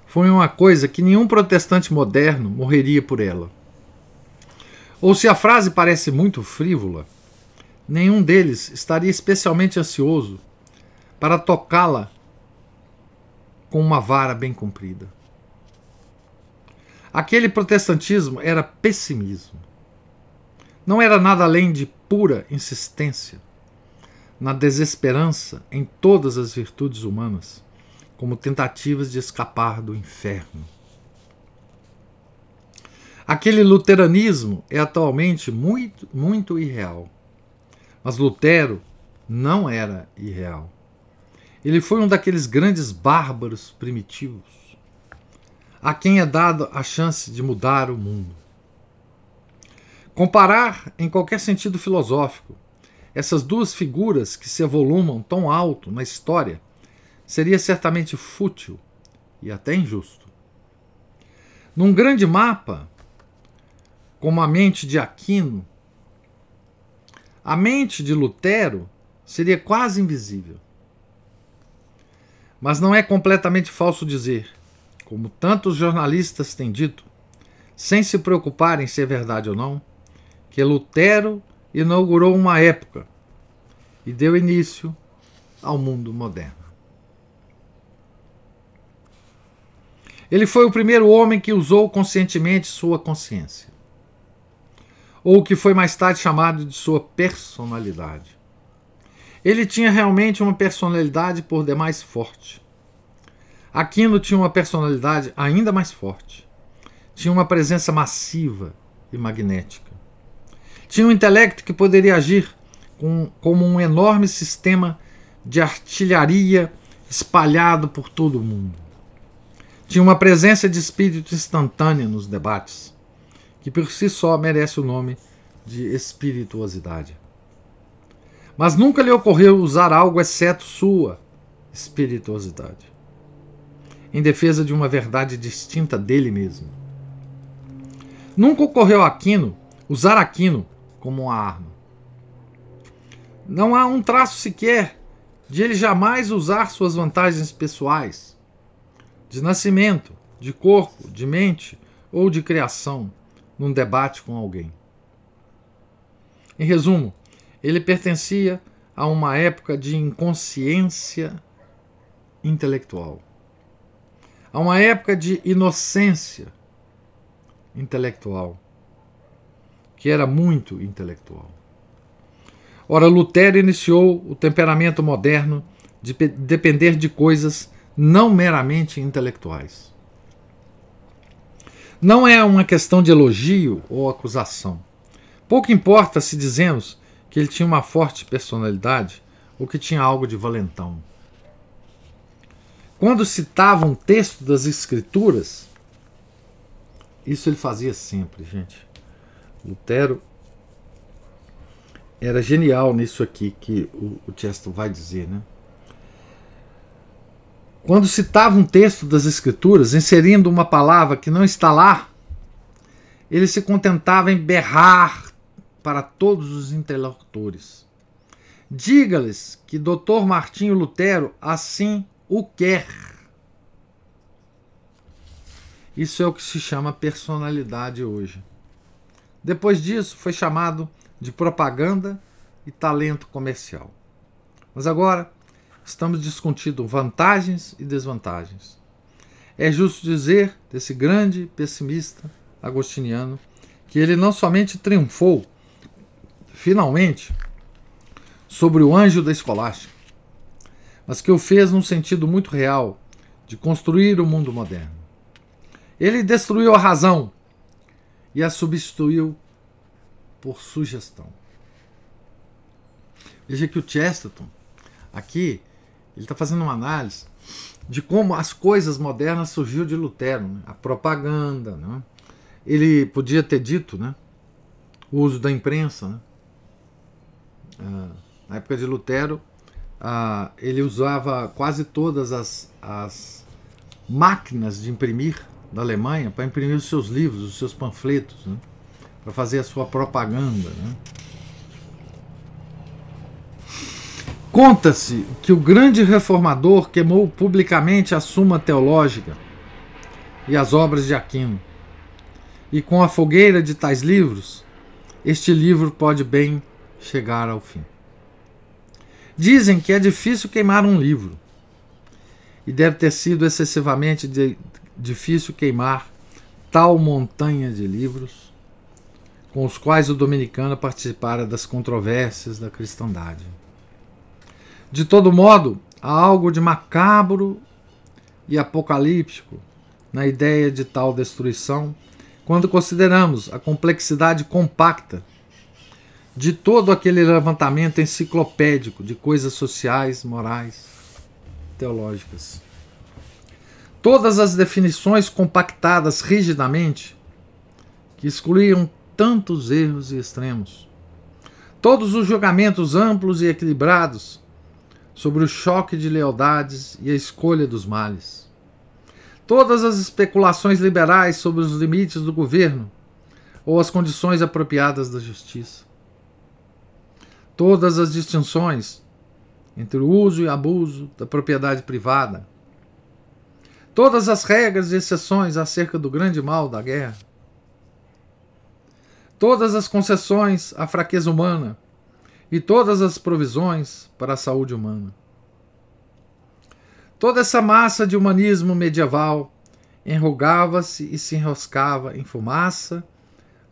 foi uma coisa que nenhum protestante moderno morreria por ela. Ou se a frase parece muito frívola, nenhum deles estaria especialmente ansioso para tocá-la com uma vara bem comprida. Aquele protestantismo era pessimismo. Não era nada além de pura insistência na desesperança em todas as virtudes humanas, como tentativas de escapar do inferno. Aquele luteranismo é atualmente muito, muito irreal. Mas Lutero não era irreal. Ele foi um daqueles grandes bárbaros primitivos a quem é dado a chance de mudar o mundo. Comparar, em qualquer sentido filosófico, essas duas figuras que se evoluíram tão alto na história seria certamente fútil e até injusto. Num grande mapa, como a mente de Aquino, a mente de Lutero seria quase invisível. Mas não é completamente falso dizer, como tantos jornalistas têm dito, sem se preocuparem se é verdade ou não que Lutero inaugurou uma época e deu início ao mundo moderno. Ele foi o primeiro homem que usou conscientemente sua consciência, ou o que foi mais tarde chamado de sua personalidade. Ele tinha realmente uma personalidade por demais forte. Aquino tinha uma personalidade ainda mais forte. Tinha uma presença massiva e magnética. Tinha um intelecto que poderia agir com, como um enorme sistema de artilharia espalhado por todo o mundo. Tinha uma presença de espírito instantânea nos debates, que por si só merece o nome de espirituosidade. Mas nunca lhe ocorreu usar algo exceto sua espirituosidade, em defesa de uma verdade distinta dele mesmo. Nunca ocorreu a Aquino usar Aquino como uma arma. Não há um traço sequer de ele jamais usar suas vantagens pessoais, de nascimento, de corpo, de mente ou de criação, num debate com alguém. Em resumo, ele pertencia a uma época de inconsciência intelectual, a uma época de inocência intelectual, que era muito intelectual. Ora, Lutero iniciou o temperamento moderno de depender de coisas não meramente intelectuais. Não é uma questão de elogio ou acusação. Pouco importa se dizemos que ele tinha uma forte personalidade ou que tinha algo de valentão. Quando citava um texto das Escrituras, isso ele fazia sempre, gente. Lutero era genial nisso aqui que o, o Cheston vai dizer, né? Quando citava um texto das Escrituras, inserindo uma palavra que não está lá, ele se contentava em berrar para todos os interlocutores. Diga-lhes que Dr. Martinho Lutero assim o quer. Isso é o que se chama personalidade hoje. Depois disso, foi chamado de propaganda e talento comercial. Mas agora estamos discutindo vantagens e desvantagens. É justo dizer desse grande pessimista agostiniano que ele não somente triunfou, finalmente, sobre o anjo da escolástica, mas que o fez num sentido muito real de construir o mundo moderno. Ele destruiu a razão, e a substituiu por sugestão. Veja que o Chesterton, aqui, ele está fazendo uma análise de como as coisas modernas surgiu de Lutero, né? a propaganda. Né? Ele podia ter dito né? o uso da imprensa. Né? Ah, na época de Lutero, ah, ele usava quase todas as, as máquinas de imprimir da Alemanha para imprimir os seus livros, os seus panfletos, né? para fazer a sua propaganda. Né? Conta-se que o grande reformador queimou publicamente a Suma Teológica e as obras de Aquino. E com a fogueira de tais livros, este livro pode bem chegar ao fim. Dizem que é difícil queimar um livro e deve ter sido excessivamente difícil queimar tal montanha de livros com os quais o dominicano participara das controvérsias da cristandade. De todo modo, há algo de macabro e apocalíptico na ideia de tal destruição quando consideramos a complexidade compacta de todo aquele levantamento enciclopédico de coisas sociais, morais, teológicas. Todas as definições compactadas rigidamente, que excluíam tantos erros e extremos. Todos os julgamentos amplos e equilibrados sobre o choque de lealdades e a escolha dos males. Todas as especulações liberais sobre os limites do governo ou as condições apropriadas da justiça. Todas as distinções entre o uso e abuso da propriedade privada todas as regras e exceções acerca do grande mal da guerra, todas as concessões à fraqueza humana e todas as provisões para a saúde humana. Toda essa massa de humanismo medieval enrugava-se e se enroscava em fumaça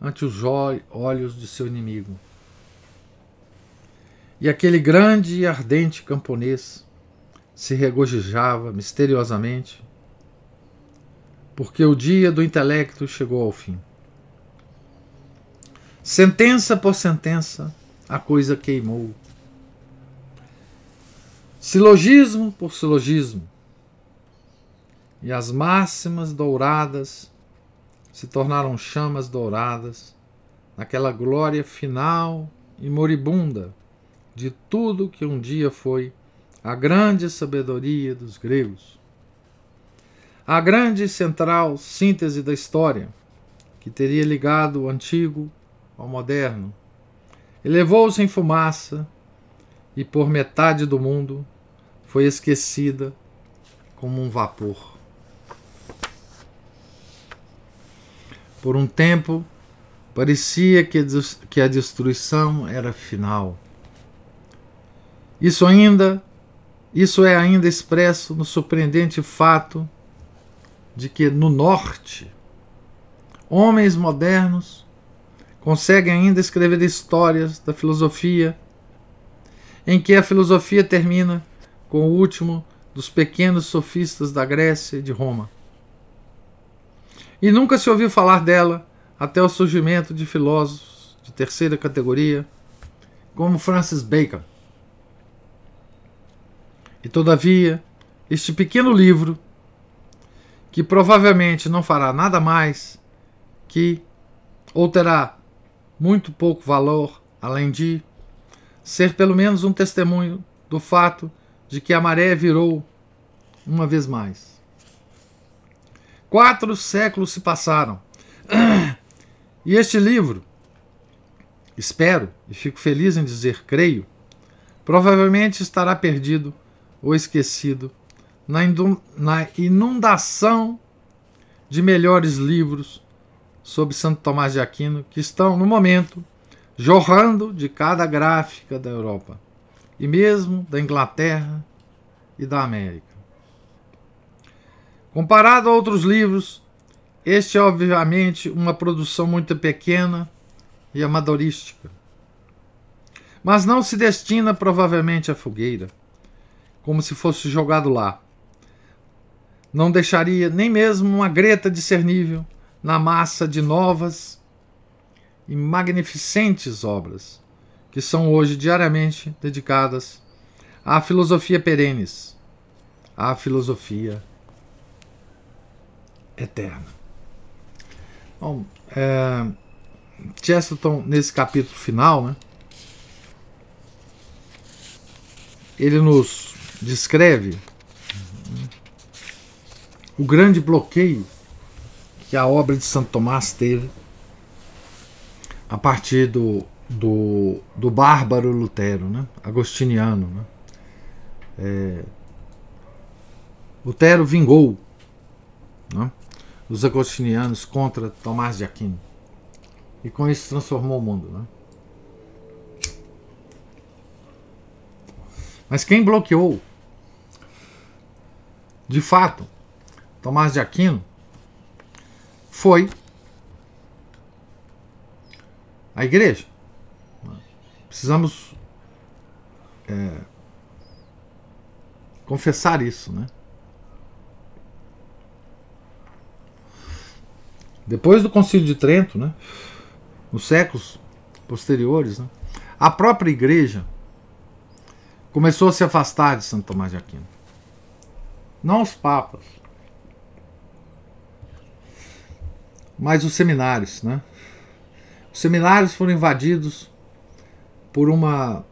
ante os olhos de seu inimigo. E aquele grande e ardente camponês se regozijava misteriosamente porque o dia do intelecto chegou ao fim. Sentença por sentença, a coisa queimou. Silogismo por silogismo, e as máximas douradas se tornaram chamas douradas naquela glória final e moribunda de tudo que um dia foi a grande sabedoria dos gregos a grande central síntese da história, que teria ligado o antigo ao moderno, elevou-se em fumaça e por metade do mundo foi esquecida como um vapor. Por um tempo, parecia que a destruição era final. Isso ainda, isso é ainda expresso no surpreendente fato de que no norte homens modernos conseguem ainda escrever histórias da filosofia, em que a filosofia termina com o último dos pequenos sofistas da Grécia e de Roma. E nunca se ouviu falar dela até o surgimento de filósofos de terceira categoria, como Francis Bacon. E todavia, este pequeno livro que provavelmente não fará nada mais que ou terá muito pouco valor além de ser pelo menos um testemunho do fato de que a maré virou uma vez mais. Quatro séculos se passaram e este livro, espero e fico feliz em dizer creio, provavelmente estará perdido ou esquecido na inundação de melhores livros sobre Santo Tomás de Aquino que estão, no momento, jorrando de cada gráfica da Europa e mesmo da Inglaterra e da América. Comparado a outros livros, este é obviamente uma produção muito pequena e amadorística. Mas não se destina provavelmente à fogueira, como se fosse jogado lá. Não deixaria nem mesmo uma greta discernível na massa de novas e magnificentes obras que são hoje diariamente dedicadas à filosofia perenes, à filosofia eterna. Bom, é, Chesterton, nesse capítulo final, né, ele nos descreve o grande bloqueio que a obra de Santo Tomás teve a partir do, do, do bárbaro Lutero, né? agostiniano. Né? É, Lutero vingou né? os agostinianos contra Tomás de Aquino e com isso transformou o mundo. Né? Mas quem bloqueou, de fato, Tomás de Aquino, foi a igreja. Precisamos é, confessar isso, né? Depois do Concílio de Trento, né, nos séculos posteriores, né, a própria igreja começou a se afastar de Santo Tomás de Aquino. Não os papas, mas os seminários, né? Os seminários foram invadidos por uma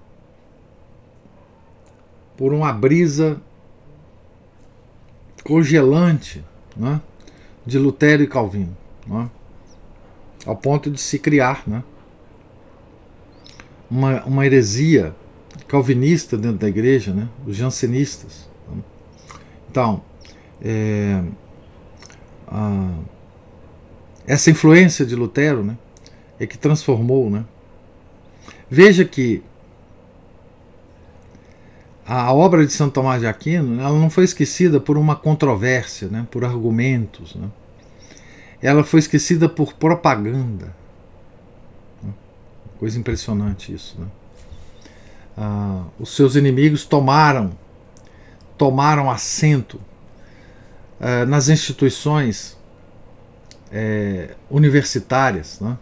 por uma brisa congelante, né? De Lutero e Calvino, né? Ao ponto de se criar, né? Uma, uma heresia calvinista dentro da igreja, né? Os jansenistas. Né? Então, é, a, essa influência de Lutero né, é que transformou. Né? Veja que a obra de Santo Tomás de Aquino né, ela não foi esquecida por uma controvérsia, né, por argumentos. Né? Ela foi esquecida por propaganda. Né. Coisa impressionante isso. Né? Ah, os seus inimigos tomaram, tomaram assento ah, nas instituições é, universitárias, né?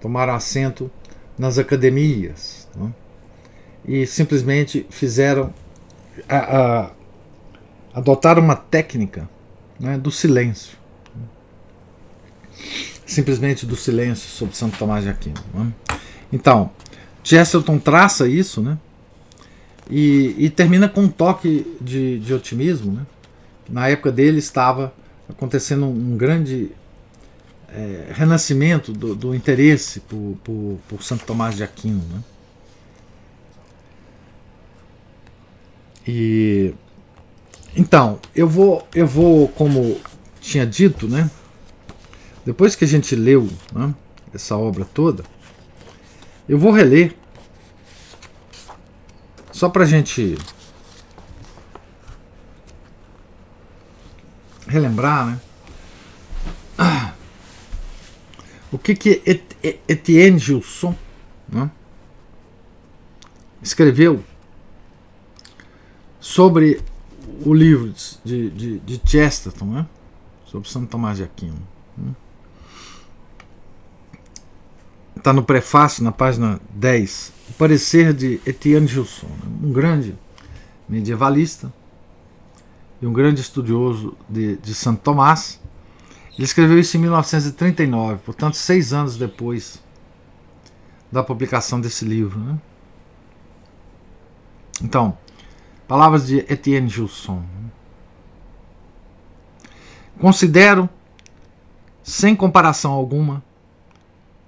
tomaram assento nas academias né? e simplesmente fizeram a, a, adotaram uma técnica né, do silêncio, simplesmente do silêncio sobre Santo Tomás de Aquino. Né. Então, Chesterton traça isso, né? E, e, termina com um toque de, de otimismo. Né? Na época dele estava acontecendo um grande é, renascimento do, do interesse por, por, por, Santo Tomás de Aquino. Né? E então eu vou eu vou como tinha dito, né? Depois que a gente leu né, essa obra toda, eu vou reler só para a gente relembrar, né? Ah. O que que Etienne Gilson né, escreveu sobre o livro de, de, de Chesterton, né? Sobre São Tomás de Aquino. Está né. Tá no prefácio, na página 10. O parecer de Etienne Gilson, né? um grande medievalista, um grande estudioso de, de Santo Tomás. Ele escreveu isso em 1939, portanto, seis anos depois da publicação desse livro. Né? Então, palavras de Etienne Gilson. Né? Considero, sem comparação alguma,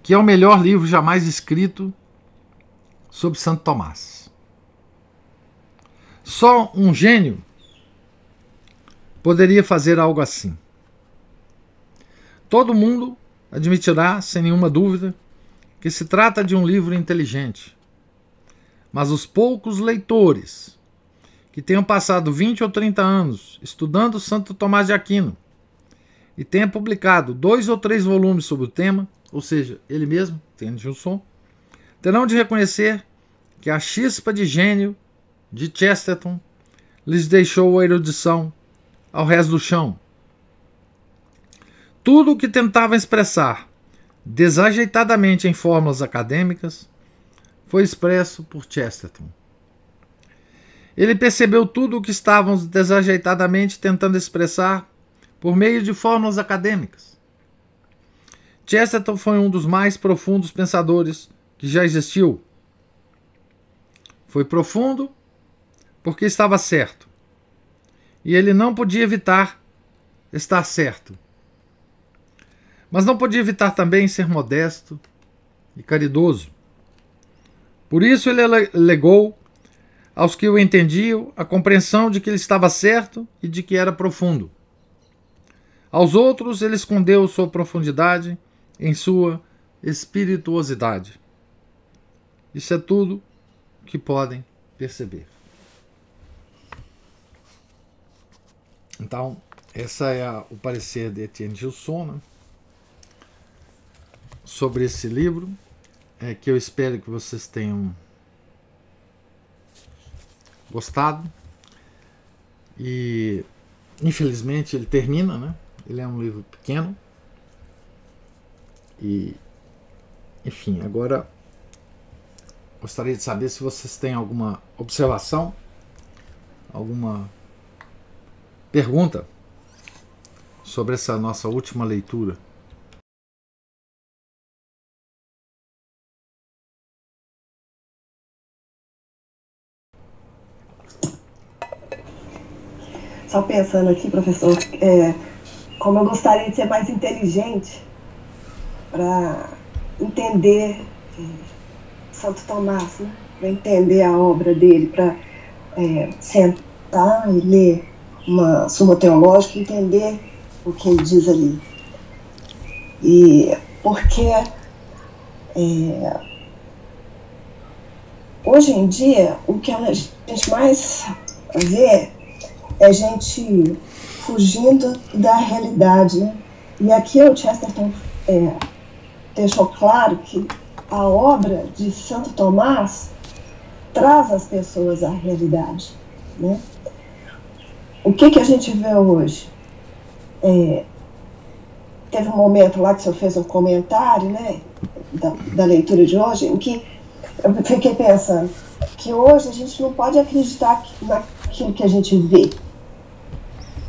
que é o melhor livro jamais escrito sobre Santo Tomás. Só um gênio poderia fazer algo assim. Todo mundo admitirá, sem nenhuma dúvida, que se trata de um livro inteligente. Mas os poucos leitores que tenham passado 20 ou 30 anos estudando Santo Tomás de Aquino e tenha publicado dois ou três volumes sobre o tema, ou seja, ele mesmo, um som, terão de reconhecer que a chispa de gênio de Chesterton lhes deixou a erudição ao resto do chão. Tudo o que tentava expressar desajeitadamente em fórmulas acadêmicas foi expresso por Chesterton. Ele percebeu tudo o que estávamos desajeitadamente tentando expressar por meio de fórmulas acadêmicas. Chesterton foi um dos mais profundos pensadores que já existiu. Foi profundo porque estava certo e ele não podia evitar estar certo. Mas não podia evitar também ser modesto e caridoso. Por isso ele legou aos que o entendiam a compreensão de que ele estava certo e de que era profundo. Aos outros ele escondeu sua profundidade em sua espirituosidade. Isso é tudo que podem perceber. Então, essa é o parecer de Etienne Gilson né, sobre esse livro, é, que eu espero que vocês tenham gostado. E infelizmente ele termina, né? Ele é um livro pequeno. E enfim, agora gostaria de saber se vocês têm alguma observação, alguma pergunta sobre essa nossa última leitura. Só pensando aqui, professor, é, como eu gostaria de ser mais inteligente para entender é, Santo Tomás, né? para entender a obra dele, para é, sentar e ler uma suma teológica, entender o que ele diz ali. E porque é, hoje em dia o que a gente mais vê é gente fugindo da realidade. Né? E aqui o Chesterton é, deixou claro que a obra de Santo Tomás traz as pessoas à realidade. Né? o que, que a gente vê hoje? É, teve um momento lá que o senhor fez um comentário, né, da, da leitura de hoje, em que eu fiquei pensando que hoje a gente não pode acreditar naquilo que a gente vê.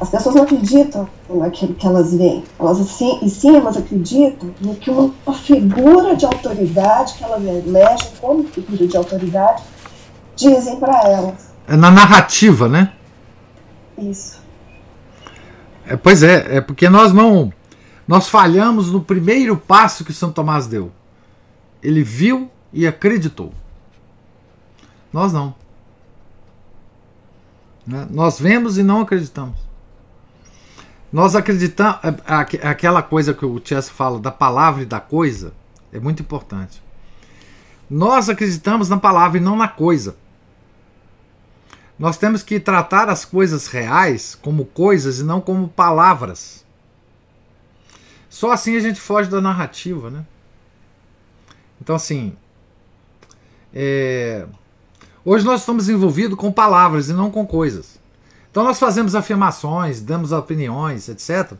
As pessoas não acreditam naquilo que elas veem. Elas, assim, e sim, elas acreditam no que uma figura de autoridade que elas elegem como figura de autoridade dizem para elas. É na narrativa, né? Isso. É, pois é, é porque nós não. Nós falhamos no primeiro passo que São Tomás deu. Ele viu e acreditou. Nós não. Né? Nós vemos e não acreditamos. Nós acreditamos. É, é, é aquela coisa que o Chess fala da palavra e da coisa é muito importante. Nós acreditamos na palavra e não na coisa. Nós temos que tratar as coisas reais como coisas e não como palavras. Só assim a gente foge da narrativa, né? Então, assim. É... Hoje nós estamos envolvidos com palavras e não com coisas. Então nós fazemos afirmações, damos opiniões, etc.,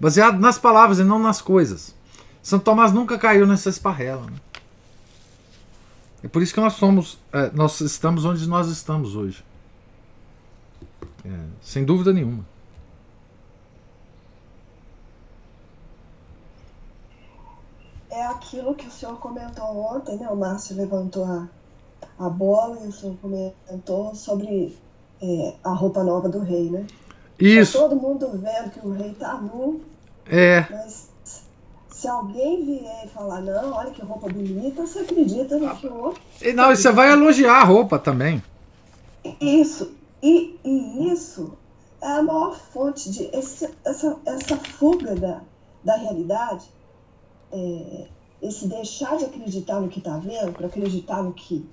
baseado nas palavras e não nas coisas. Santo Tomás nunca caiu nessa esparrela. Né? É por isso que nós somos, é, nós estamos onde nós estamos hoje. É, sem dúvida nenhuma. É aquilo que o senhor comentou ontem, né? O Márcio levantou a, a bola e o senhor comentou sobre é, a roupa nova do rei, né? Isso. Tá todo mundo vendo que o rei tá nu. É. Mas se alguém vier e falar, não, olha que roupa bonita, você acredita no que o outro. Não, e você vai elogiar a roupa também. Isso. E, e isso é a maior fonte de esse, essa, essa fuga da, da realidade, é, esse deixar de acreditar no que está vendo para acreditar no que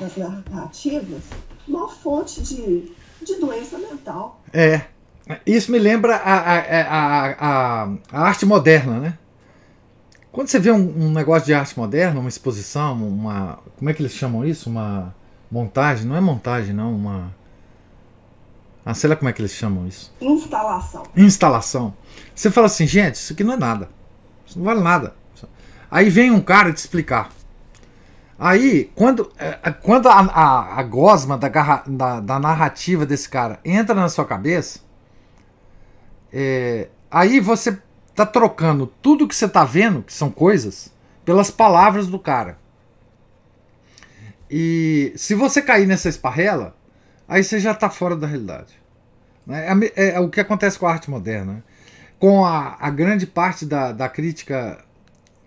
nas narrativas, uma fonte de, de doença mental. É. Isso me lembra a, é, a, a, a, arte moderna, né? Quando você vê um, um negócio de arte moderna, uma exposição, uma. Como é que eles chamam isso? Uma montagem, não é montagem, não, uma. Ah, sei lá como é que eles chamam isso. Instalação. Instalação. Você fala assim, gente, isso aqui não é nada. Isso não vale nada. Aí vem um cara te explicar. Aí, quando, é, é, quando a, a, a gosma da, garra, da, da, narrativa desse cara entra na sua cabeça, é, aí você tá trocando tudo que você tá vendo, que são coisas, pelas palavras do cara. E se você cair nessa esparrela, aí você já está fora da realidade. É, é, o que acontece com a arte moderna. Com a, a grande parte da, da crítica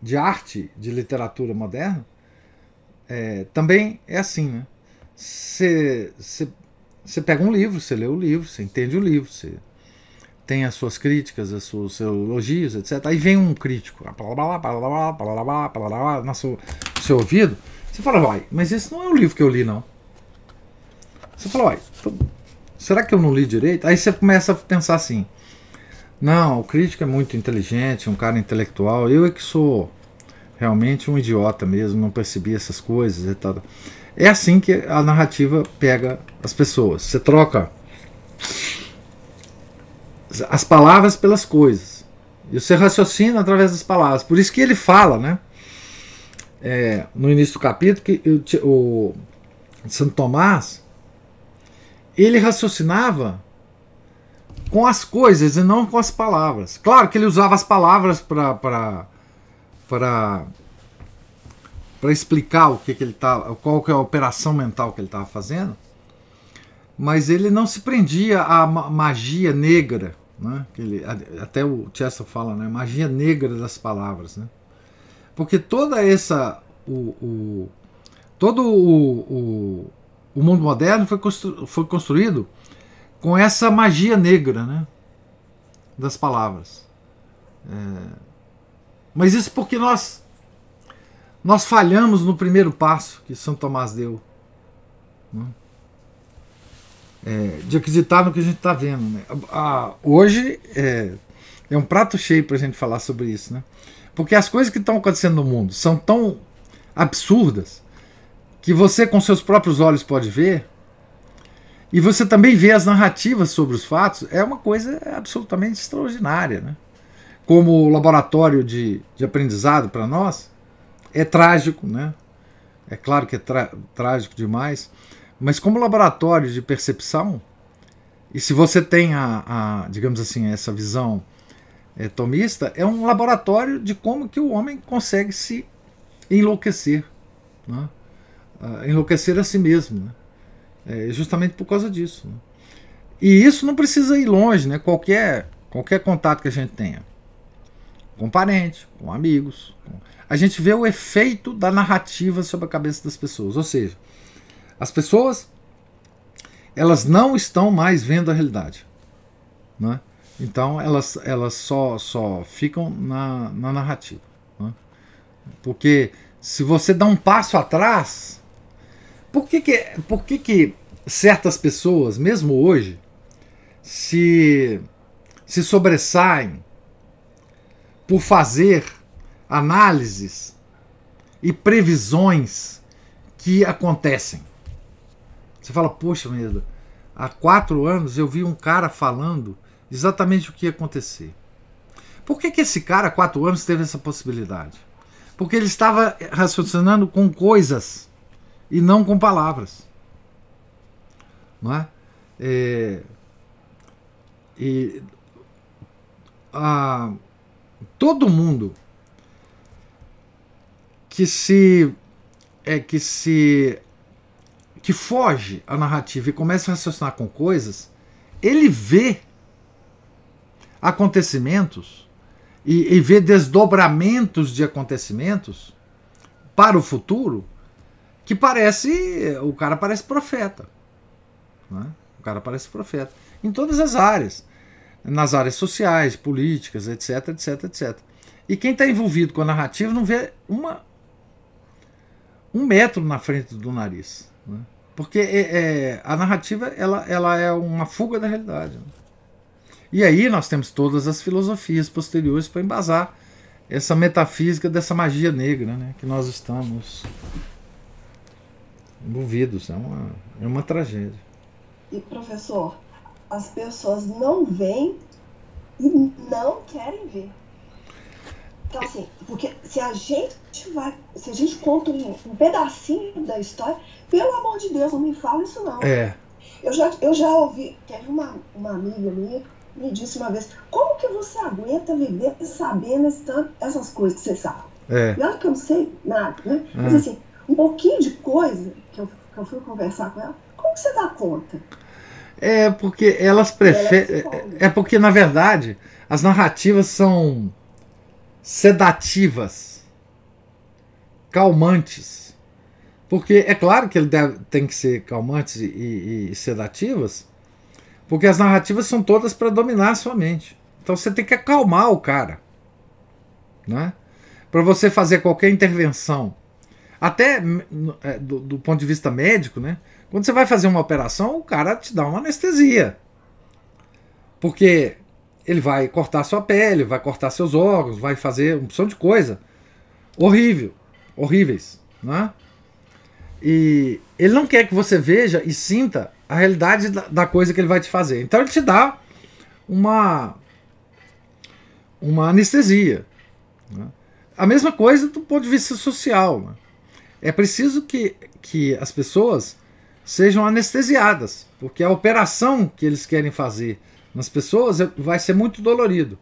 de arte, de literatura moderna, é, também é assim, né? Você pega um livro, você lê o livro, você entende o livro, você tem as suas críticas, os seus elogios, etc. Aí vem um crítico, blá, blá, blá, blá, seu, no seu ouvido, você fala, vai, mas esse não é o livro que eu li, não. Você fala, vai, será que eu não li direito? Aí você começa a pensar assim: não, o crítico é muito inteligente, um cara intelectual, eu é que sou realmente um idiota mesmo, não percebi essas coisas e tal. É assim que a narrativa pega as pessoas. Você troca as palavras pelas coisas. E você raciocina através das palavras. Por isso que ele fala, né? é, no início do capítulo que o Santo Tomás ele raciocinava com as coisas e não com as palavras. Claro que ele usava as palavras para para para explicar o que, que ele tá, qual que é a operação mental que ele estava fazendo, mas ele não se prendia à magia negra, né? Que ele, até o Chester fala, né? Magia negra das palavras, né? Porque toda essa. O, o todo o, o, o, mundo moderno foi, constru, foi construído com essa magia negra né, das palavras. É, mas isso porque nós nós falhamos no primeiro passo que São Tomás deu. Né? É, de acreditar no que a gente está vendo. Né? hoje é, é um prato cheio para a gente falar sobre isso. Né? Porque as coisas que estão acontecendo no mundo são tão absurdas que você com seus próprios olhos pode ver e você também vê as narrativas sobre os fatos, é uma coisa absolutamente extraordinária. Né? Como o laboratório de, de aprendizado para nós, é trágico, né? é claro que é trágico demais, mas como laboratório de percepção, e se você tem a, a digamos assim, essa visão tomista é um laboratório de como que o homem consegue se enlouquecer, né? ah, enlouquecer a si mesmo, né? é justamente por causa disso. Né? E isso não precisa ir longe, né? Qualquer qualquer contato que a gente tenha, com parentes, com amigos, com... a gente vê o efeito da narrativa sobre a cabeça das pessoas, ou seja, as pessoas elas não estão mais vendo a realidade, né? Então elas, elas só, só ficam na, na narrativa. Né? Porque se você dá um passo atrás, por que, que, por que, que certas pessoas, mesmo hoje, se, se sobressaem por fazer análises e previsões que acontecem? Você fala, poxa, merda, há quatro anos eu vi um cara falando exatamente o que ia acontecer. Por que, que esse cara, há quatro anos, teve essa possibilidade? Porque ele estava raciocinando com coisas e não com palavras. Não é? é e, a, todo mundo que se é que se que foge à narrativa e começa a raciocinar com coisas, ele vê acontecimentos e, e ver desdobramentos de acontecimentos para o futuro que parece. O cara parece profeta. Né? O cara parece profeta. Em todas as áreas. Nas áreas sociais, políticas, etc, etc, etc. E quem está envolvido com a narrativa não vê uma, um metro na frente do nariz. Né? Porque é, é, a narrativa ela, ela é uma fuga da realidade. Né? E aí nós temos todas as filosofias posteriores para embasar essa metafísica dessa magia negra né, que nós estamos envolvidos. É uma, é uma tragédia. E, professor, as pessoas não veem e não querem ver. Então, assim, porque se a gente vai, se a gente conta um, um pedacinho da história, pelo amor de Deus, não me fala isso não. É. Eu já, eu já ouvi, teve uma, uma amiga minha me disse uma vez, como que você aguenta viver e saber tanto, essas coisas que você sabe? É. E olha que eu não sei nada, né? Hum. Mas assim, um pouquinho de coisa que eu, que eu fui conversar com ela, como que você dá conta? É porque elas preferem. é, é, é porque, na verdade, as narrativas são sedativas, calmantes. Porque é claro que ele deve, tem que ser calmantes e, e, e sedativas, porque as narrativas são todas para dominar a sua mente. Então você tem que acalmar o cara. Né? Para você fazer qualquer intervenção, até é, do, do, ponto de vista médico, né? quando você vai fazer uma operação, o cara te dá uma anestesia. Porque ele vai cortar sua pele, vai cortar seus órgãos, vai fazer um opção de coisa. Horrível. Horríveis. Né? E ele não quer que você veja e sinta a realidade da, coisa que ele vai te fazer. Então ele te dá uma, uma anestesia. Né? A mesma coisa do ponto de vista social. Né? É preciso que, que as pessoas sejam anestesiadas, porque a operação que eles querem fazer nas pessoas é, vai ser muito dolorido.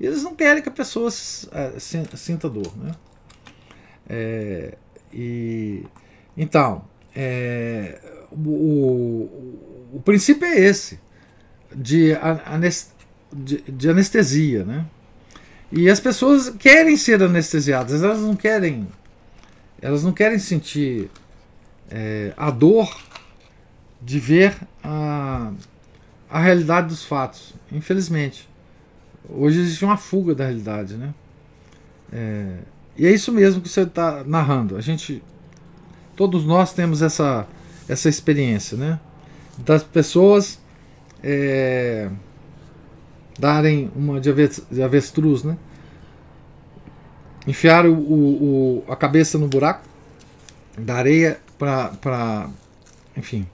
E eles não querem que a pessoa eh, sinta dor. Né? É, e então, é, o, o, o, princípio é esse, de, anes, de, de anestesia, né? E as pessoas querem ser anestesiadas, elas não querem, elas não querem sentir é, a dor de ver a, a realidade dos fatos. Infelizmente, hoje existe uma fuga da realidade, né? É, e é isso mesmo que você está narrando. A gente todos nós temos essa, essa experiência, né? Das pessoas é, darem uma de, avestruz, né? Enfiar o, o, o, a cabeça no buraco da areia para. Enfim.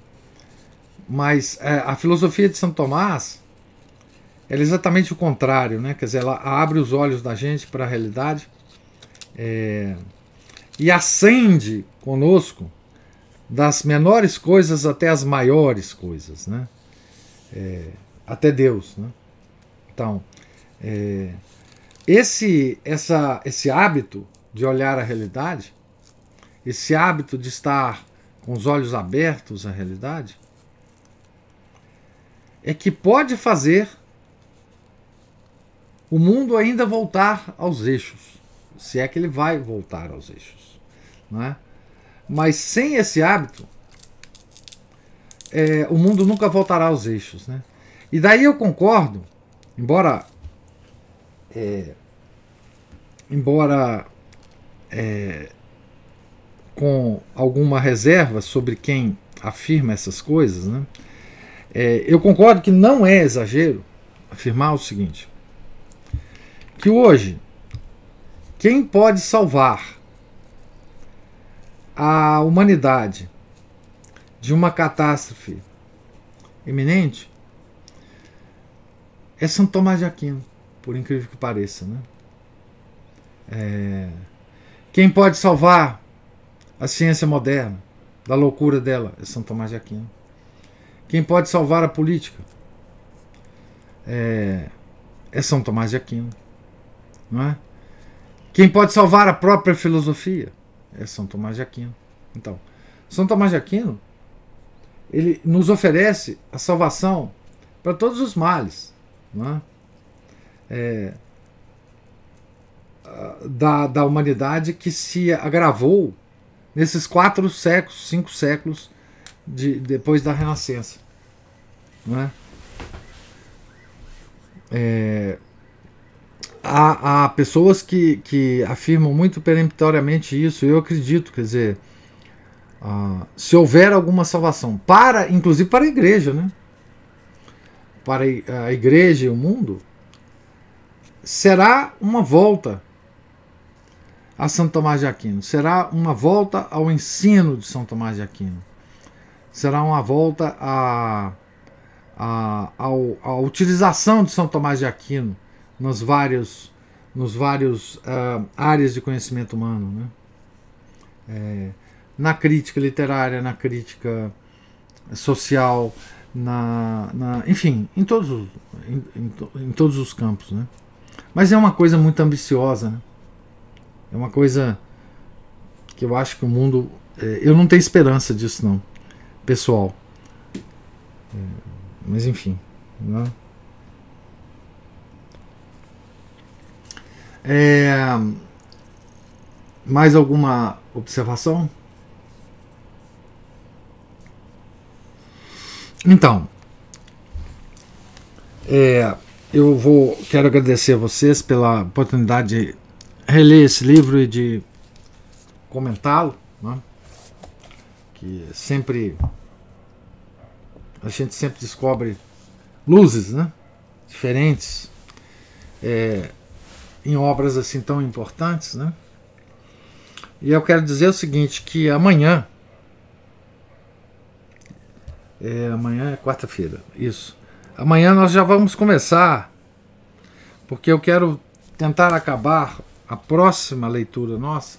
Mas é, a filosofia de São Tomás é exatamente o contrário, né? Quer dizer, ela abre os olhos da gente para a realidade é, e acende conosco, das menores coisas até as maiores coisas, né? É, até Deus, né? Então, é, esse, essa, esse hábito de olhar a realidade, esse hábito de estar com os olhos abertos à realidade, é que pode fazer o mundo ainda voltar aos eixos, se é que ele vai voltar aos eixos, não é? Mas sem esse hábito, é, o mundo nunca voltará aos eixos. Né? E daí eu concordo, embora. É, embora. É, com alguma reserva sobre quem afirma essas coisas, né? É, eu concordo que não é exagero afirmar o seguinte: que hoje, quem pode salvar a humanidade de uma catástrofe iminente é São Tomás de Aquino, por incrível que pareça. Né? É... Quem pode salvar a ciência moderna da loucura dela é São Tomás de Aquino. Quem pode salvar a política é, é São Tomás de Aquino. Não é? Quem pode salvar a própria filosofia é São Tomás de Aquino. Então, São Tomás de Aquino, ele nos oferece a salvação para todos os males. Não é? é da, da humanidade que se agravou nesses quatro séculos, cinco séculos de, depois da Renascença. É, é há, há pessoas que, que afirmam muito peremptoriamente isso, eu acredito, quer dizer, ah, se houver alguma salvação, para, inclusive para a igreja, né? Para a igreja e o mundo, será uma volta a São Tomás de Aquino, será uma volta ao ensino de São Tomás de Aquino, será uma volta à a, a, a, a utilização de São Tomás de Aquino nos vários, nos vários uh, áreas de conhecimento humano. Né? É, na crítica literária, na crítica social, na, na enfim, em todos, os, em, em, em, todos os campos. Né? Mas é uma coisa muito ambiciosa. Né? É uma coisa que eu acho que o mundo. É, eu não tenho esperança disso, não, pessoal. É, mas enfim. Né? É, mais alguma observação? Então, é, eu vou quero agradecer a vocês pela oportunidade de reler esse livro e de comentá-lo, né? que sempre a gente sempre descobre luzes, né? Diferentes. É, em obras assim tão importantes, né? E eu quero dizer o seguinte, que amanhã, é, amanhã é quarta-feira, isso. Amanhã nós já vamos começar, porque eu quero tentar acabar a próxima leitura nossa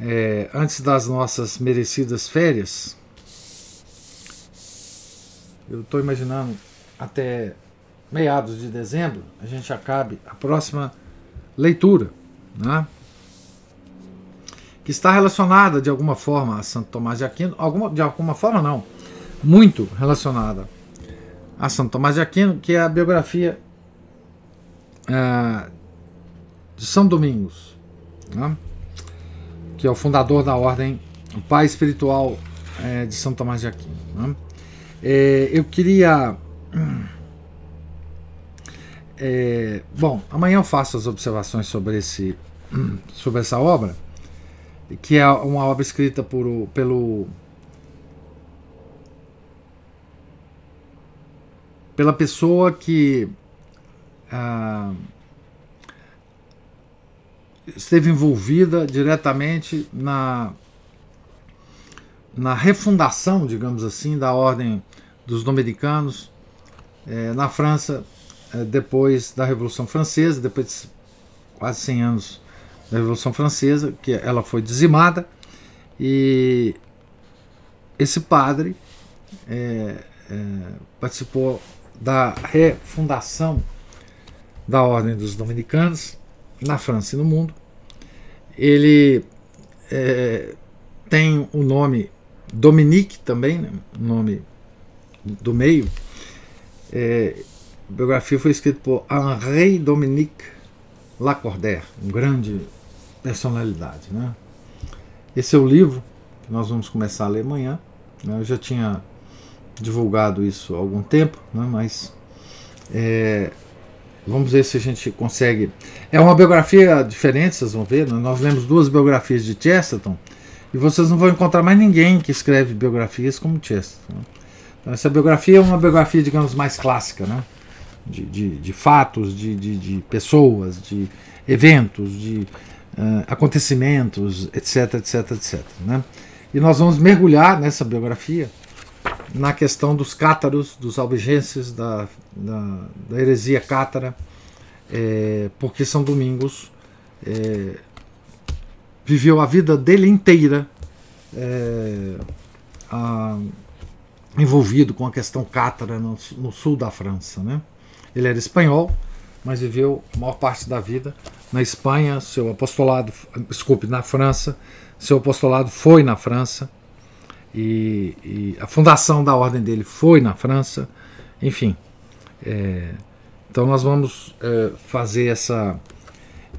é, antes das nossas merecidas férias. Eu estou imaginando até meados de dezembro, a gente acabe a próxima leitura, né? que está relacionada de alguma forma a Santo Tomás de Aquino, alguma, de alguma forma não, muito relacionada a Santo Tomás de Aquino, que é a biografia é, de São Domingos, né? que é o fundador da ordem, o pai espiritual é, de São Tomás de Aquino. Né? É, eu queria hum, é, bom, amanhã eu faço as observações sobre, esse, hum, sobre essa obra, que é uma obra escrita por, pelo. pela pessoa que ah, esteve envolvida diretamente na, na refundação, digamos assim, da ordem dos dominicanos eh, na França eh, depois da Revolução Francesa, depois de quase 100 anos da Revolução Francesa, que ela foi dizimada, e esse padre é, é, participou da refundação da Ordem dos Dominicanos na França e no mundo. Ele é, tem o nome Dominique também, né, o nome do meio. É, a biografia foi escrita por Henri Dominique Lacordaire, um grande personalidade. Né? Esse é o livro que nós vamos começar a ler amanhã. Né? Eu já tinha divulgado isso há algum tempo, né? mas é, vamos ver se a gente consegue. É uma biografia diferente, vocês vão ver. Né? Nós lemos duas biografias de Chesterton e vocês não vão encontrar mais ninguém que escreve biografias como Chesterton. Né? Então, essa biografia é uma biografia, digamos, mais clássica, né? de, de, de fatos, de, de, de, pessoas, de eventos, de uh, acontecimentos, etc, etc, etc. Né? E nós vamos mergulhar nessa biografia na questão dos cátaros, dos albigenses, da, da, da heresia cátara, é, porque São Domingos é, viveu a vida dele inteira é, a, envolvido com a questão cátara no, no sul da França, né? Ele era espanhol, mas viveu a maior parte da vida na Espanha, seu apostolado, desculpe, na França, seu apostolado foi na França, e, e a fundação da ordem dele foi na França, enfim. É, então nós vamos é, fazer essa,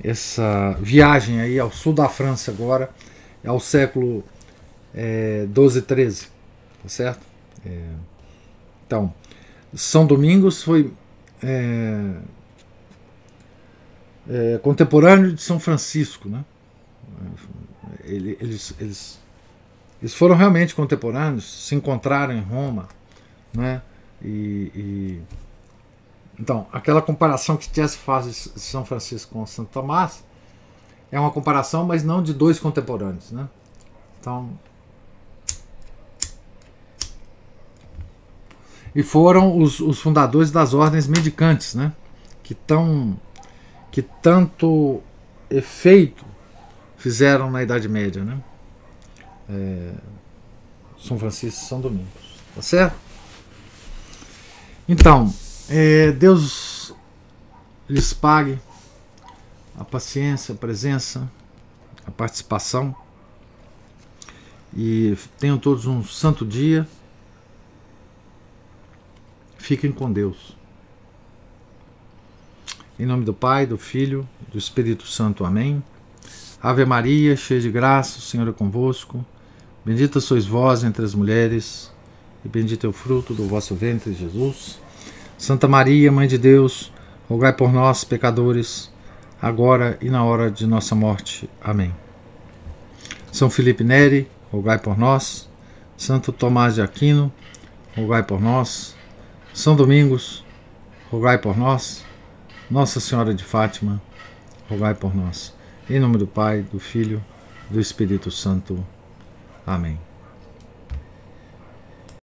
essa viagem aí ao sul da França agora, ao século é, 12 e 13, tá certo? É, então, São Domingos foi é, é, contemporâneo de São Francisco. Né? Eles, eles, eles foram realmente contemporâneos, se encontraram em Roma. Né? E, e, então, aquela comparação que Chess faz de São Francisco com Santo Tomás é uma comparação, mas não de dois contemporâneos. Né? Então, e foram os, os fundadores das ordens medicantes, né? Que, tão, que tanto efeito fizeram na Idade Média, né? É, São Francisco e São Domingos, tá certo? Então, é, Deus lhes pague a paciência, a presença, a participação e tenham todos um santo dia. Fiquem com Deus. Em nome do Pai, do Filho, do Espírito Santo. Amém. Ave Maria, cheia de graça, o Senhor é convosco. Bendita sois vós entre as mulheres, e bendito é o fruto do vosso ventre, Jesus. Santa Maria, Mãe de Deus, rogai por nós, pecadores, agora e na hora de nossa morte. Amém. São Felipe Neri, rogai por nós. Santo Tomás de Aquino, rogai por nós. São Domingos, rogai por nós. Nossa Senhora de Fátima, rogai por nós. Em nome do Pai, do Filho, do Espírito Santo. Amém.